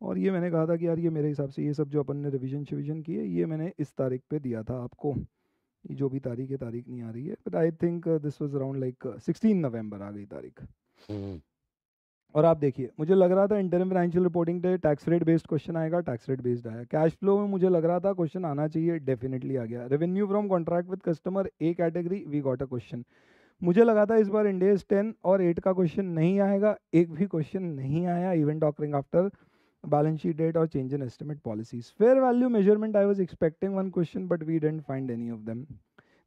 और ये मैंने कहा था कि यार ये मेरे हिसाब से ये सब जो अपन ने रिविजन शिविजन की है ये मैंने इस तारीख पर दिया था आपको जो भी तारीख है तारीख नहीं आ रही है but I think this was around like sixteen November आ गई तारीख हम्म। और आप देखिए मुझे लग रहा था इंटरम फाइनेंशियल रिपोर्टिंग पे टैक्स रेट बेस्ड क्वेश्चन आएगा टैक्स रेट बेस्ड आया कैश फ्लो में मुझे लग रहा था क्वेश्चन आना चाहिए डेफिनेटली आ गया revenue from contract with customer A category we got a question मुझे लगा था इस बार इंडेज टेन और एट का क्वेश्चन नहीं आएगा एक भी क्वेश्चन नहीं आया event occurring after balance sheet date और change in estimate policies fair value measurement I was expecting one question but we didn't find any of them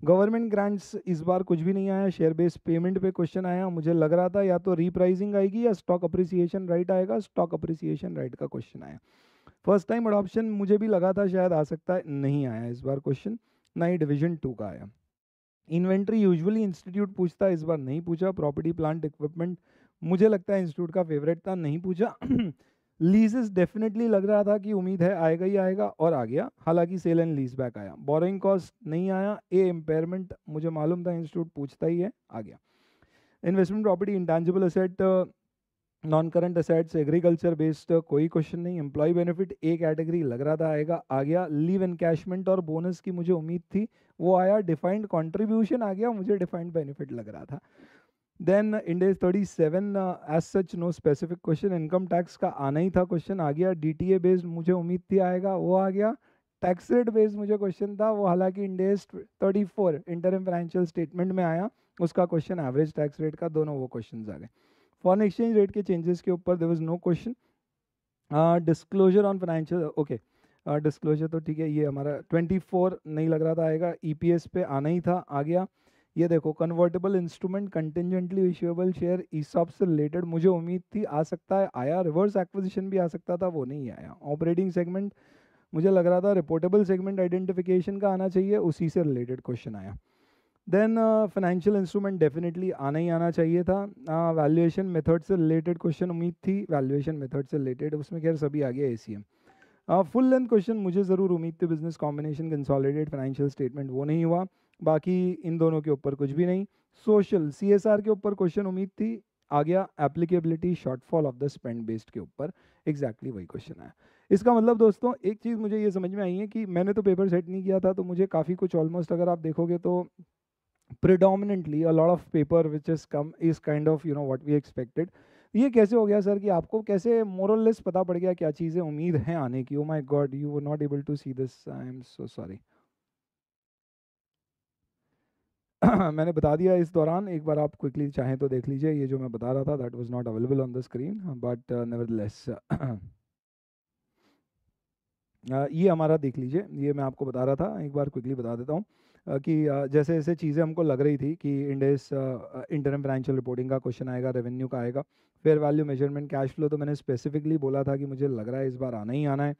government grants इस बार कुछ भी नहीं आया शेयर बेस्ड पेमेंट पे क्वेश्चन आया मुझे लग रहा था या तो रीप्राइजिंग आएगी या स्टॉक अप्रिसिएशन राइट आएगा स्टॉक अप्रिसिएशन राइट का क्वेश्चन आया फर्स्ट टाइम अडॉप्शन मुझे भी लगा था शायद आ सकता है नहीं आया इस बार क्वेश्चन ना ही डिविजन टू का आया इन्वेंट्री यूजली इंस्टीट्यूट पूछता इस बार नहीं पूछा प्रॉपर्टी प्लांट इक्विपमेंट मुझे लगता है इंस्टीट्यूट का फेवरेट था नहीं पूछा लीजेस डेफिनेटली लग रहा था कि उम्मीद है आएगा ही आएगा और आ गया हालांकि सेल एंड लीज बैक आया बोरिंग कॉस्ट नहीं आया ए इम्पेयरमेंट मुझे मालूम था इंस्टीट्यूट पूछता ही है आ गया investment property intangible asset non current assets agriculture based कोई क्वेश्चन नहीं एम्प्लॉय बेनिफिट ए कैटेगरी लग रहा था आएगा आ गया लीव कैशमेंट और बोनस की मुझे उम्मीद थी वो आया डिफाइंड कॉन्ट्रीब्यूशन आ गया मुझे डिफाइंड बेनिफिट लग रहा था then Ind AS seven as such no specific question income tax का आना ही था क्वेश्चन आ गया डी टी ए बेस्ड मुझे उम्मीद थी आएगा वो आ गया टैक्स रेट बेस्ड मुझे क्वेश्चन था वो हालांकि Ind AS four interim financial statement में आया उसका क्वेश्चन एवरेज टैक्स रेट का दोनों वो क्वेश्चन आ गए फॉरन एक्सचेंज रेट के चेंजेस के ऊपर there was no question disclosure on financial okay disclosure तो ठीक है ये हमारा ट्वेंटी फोर नहीं लग रहा था आएगा ई पी एस पे आना ही था आ गया ये देखो convertible instrument contingently issuable share ESOP से रिलेटेड मुझे उम्मीद थी आ सकता है आया रिवर्स एक्विजिशन भी आ सकता था वो नहीं आया ऑपरेटिंग सेगमेंट मुझे लग रहा था रिपोर्टेबल सेगमेंट आइडेंटिफिकेशन का आना चाहिए उसी से रिलेटेड क्वेश्चन आया देन फाइनेंशियल इंस्ट्रूमेंट डेफिनेटली आना ही आना चाहिए था वैल्यूएशन uh, मेथड से रिलेटेड क्वेश्चन उम्मीद थी वैल्यूएशन मेथड से रिलेटेड उसमें खैर सभी आ गया A C M full length question मुझे ज़रूर उम्मीद थी business combination consolidate financial statement वो नहीं हुआ बाकी इन दोनों के ऊपर कुछ भी नहीं सोशल सी के ऊपर क्वेश्चन उम्मीद थी आ गया applicability shortfall of the spend based के ऊपर एग्जैक्टली exactly वही क्वेश्चन आया इसका मतलब दोस्तों एक चीज़ मुझे ये समझ में आई है कि मैंने तो पेपर सेट नहीं किया था तो मुझे काफ़ी कुछ ऑलमोस्ट अगर आप देखोगे तो predominantly a lot of paper which is come is kind of you know what we expected ये कैसे हो गया सर कि आपको कैसे मोरल लेस पता पड़ गया क्या चीज़ें उम्मीद हैं आने की ओ माई गॉड यू वो not able to see this I am so sorry मैंने बता दिया इस दौरान एक बार आप क्विकली चाहें तो देख लीजिए ये जो मैं बता रहा था that was not available on the screen but never ये हमारा देख लीजिए ये मैं आपको बता रहा था एक बार क्विकली बता देता हूँ uh, कि uh, जैसे जैसे चीज़ें हमको लग रही थी कि इंडेस इंटरम फाइनेंशियल रिपोर्टिंग का क्वेश्चन आएगा रेवेन्यू का आएगा fair value measurement cash flow तो मैंने स्पेसिफिकली बोला था कि मुझे लग रहा है इस बार आना ही आना है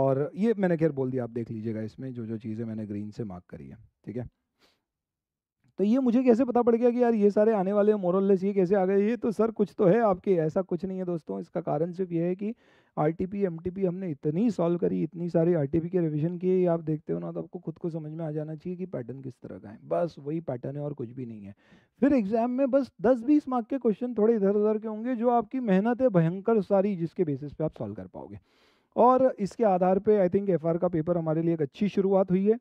और ये मैंने खैर बोल दिया आप देख लीजिएगा इसमें जो जो चीज़ें मैंने ग्रीन से मार्क करी है ठीक है तो ये मुझे कैसे पता पड़ गया कि यार ये सारे आने वाले मोरलेस ये कैसे आ गए ये तो सर कुछ तो है आपके ऐसा कुछ नहीं है दोस्तों इसका कारण सिर्फ ये है कि R T P M T P हमने इतनी सॉल्व करी इतनी सारी आर टी पी के रिविजन किए ये आप देखते हो ना तो आपको खुद को समझ में आ जाना चाहिए कि पैटर्न किस तरह का है बस वही पैटर्न है और कुछ भी नहीं है फिर एग्जाम में बस दस बीस मार्क के क्वेश्चन थोड़े इधर उधर के होंगे जो आपकी मेहनत है भयंकर सारी जिसके बेसिस पे आप सॉल्व कर पाओगे और इसके आधार पे आई थिंक एफ का पेपर हमारे लिए एक अच्छी शुरुआत हुई है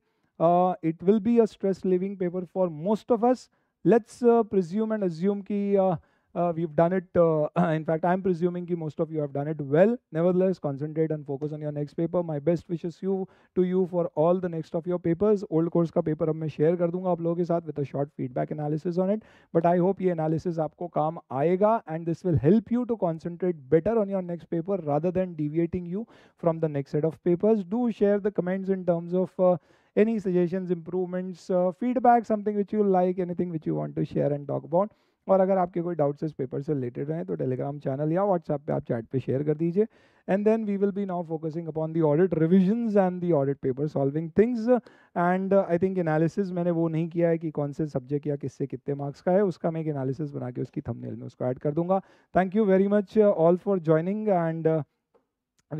uh, it will be a stress living paper for most of us let's uh, presume and assume ki uh, uh, we've done it uh, in fact i'm presuming ki most of you have done it well nevertheless concentrate and focus on your next paper my best wishes you to you for all the next of your papers old course ka paper I main share kar dunga aap ke sath with a short feedback analysis on it but i hope ye analysis aapko kaam aayega and this will help you to concentrate better on your next paper rather than deviating you from the next set of papers do share the comments in terms of any suggestions improvements uh, feedback something which you like anything which you want to share and talk about और अगर आपके कोई doubts इस paper से related हैं तो Telegram channel या WhatsApp पे आप चैट पे शेयर कर दीजिए and then we will be now focusing upon the audit revision and the audit paper solving things and I think analysis मैंने वो नहीं किया है कि कौन से सब्जेक्ट या किससे कितने मार्क्स का है उसका मैं एक एनालिसिस बना के उसकी थमनेल में उसको ऐड कर दूंगा thank you very much all for joining and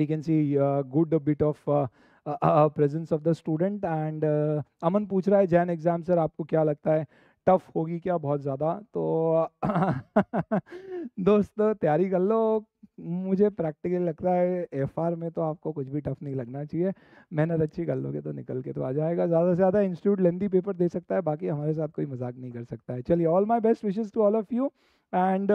we can see good bit of presence of the student and Aman पूछ रहा है जैन एग्ज़ाम सर आपको क्या लगता है टफ होगी क्या बहुत ज़्यादा तो दोस्तों तैयारी कर लो मुझे प्रैक्टिकल लगता है एफ में तो आपको कुछ भी टफ नहीं लगना चाहिए मेहनत अच्छी कर लोगे तो निकल के तो आ जाएगा ज़्यादा से ज़्यादा इंस्टीट्यूट लेंदी पेपर दे सकता है बाकी हमारे साथ कोई मजाक नहीं कर सकता है चलिए all my best wishes to all of you and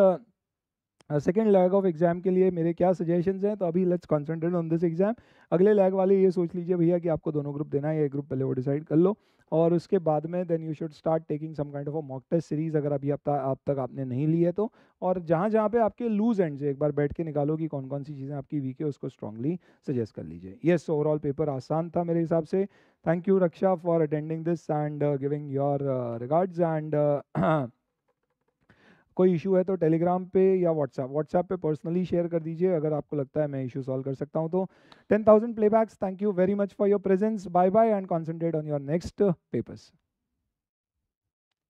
second leg of exam के लिए मेरे क्या सजेशन हैं तो अभी let's concentrate on this exam अगले लैग वाले ये सोच लीजिए भैया कि आपको दोनों ग्रुप देना है एक ग्रुप पहले वो डिसाइड कर लो और उसके बाद में then you should start taking some kind of a mock test series अगर अभी आप तक आप तक आपने नहीं ली है तो और जहाँ जहाँ पे आपके लूज एंड है एक बार बैठ के निकालो कि कौन कौन सी चीज़ें आपकी वीक है उसको स्ट्रांगली सजेस्ट कर लीजिए येस ओवरऑल पेपर आसान था मेरे हिसाब से thank you Raksha for attending this and giving your regards and कोई इशू है तो टेलीग्राम पे या व्हाट्सएप व्हाट्सएप पे पर्सनली शेयर कर दीजिए अगर आपको लगता है मैं इशू सॉल्व कर सकता हूँ तो ten thousand play thank you very much for your presence bye bye and concentrate on your next papers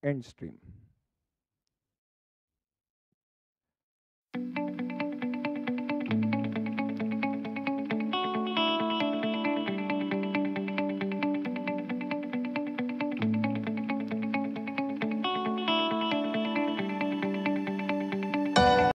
and stream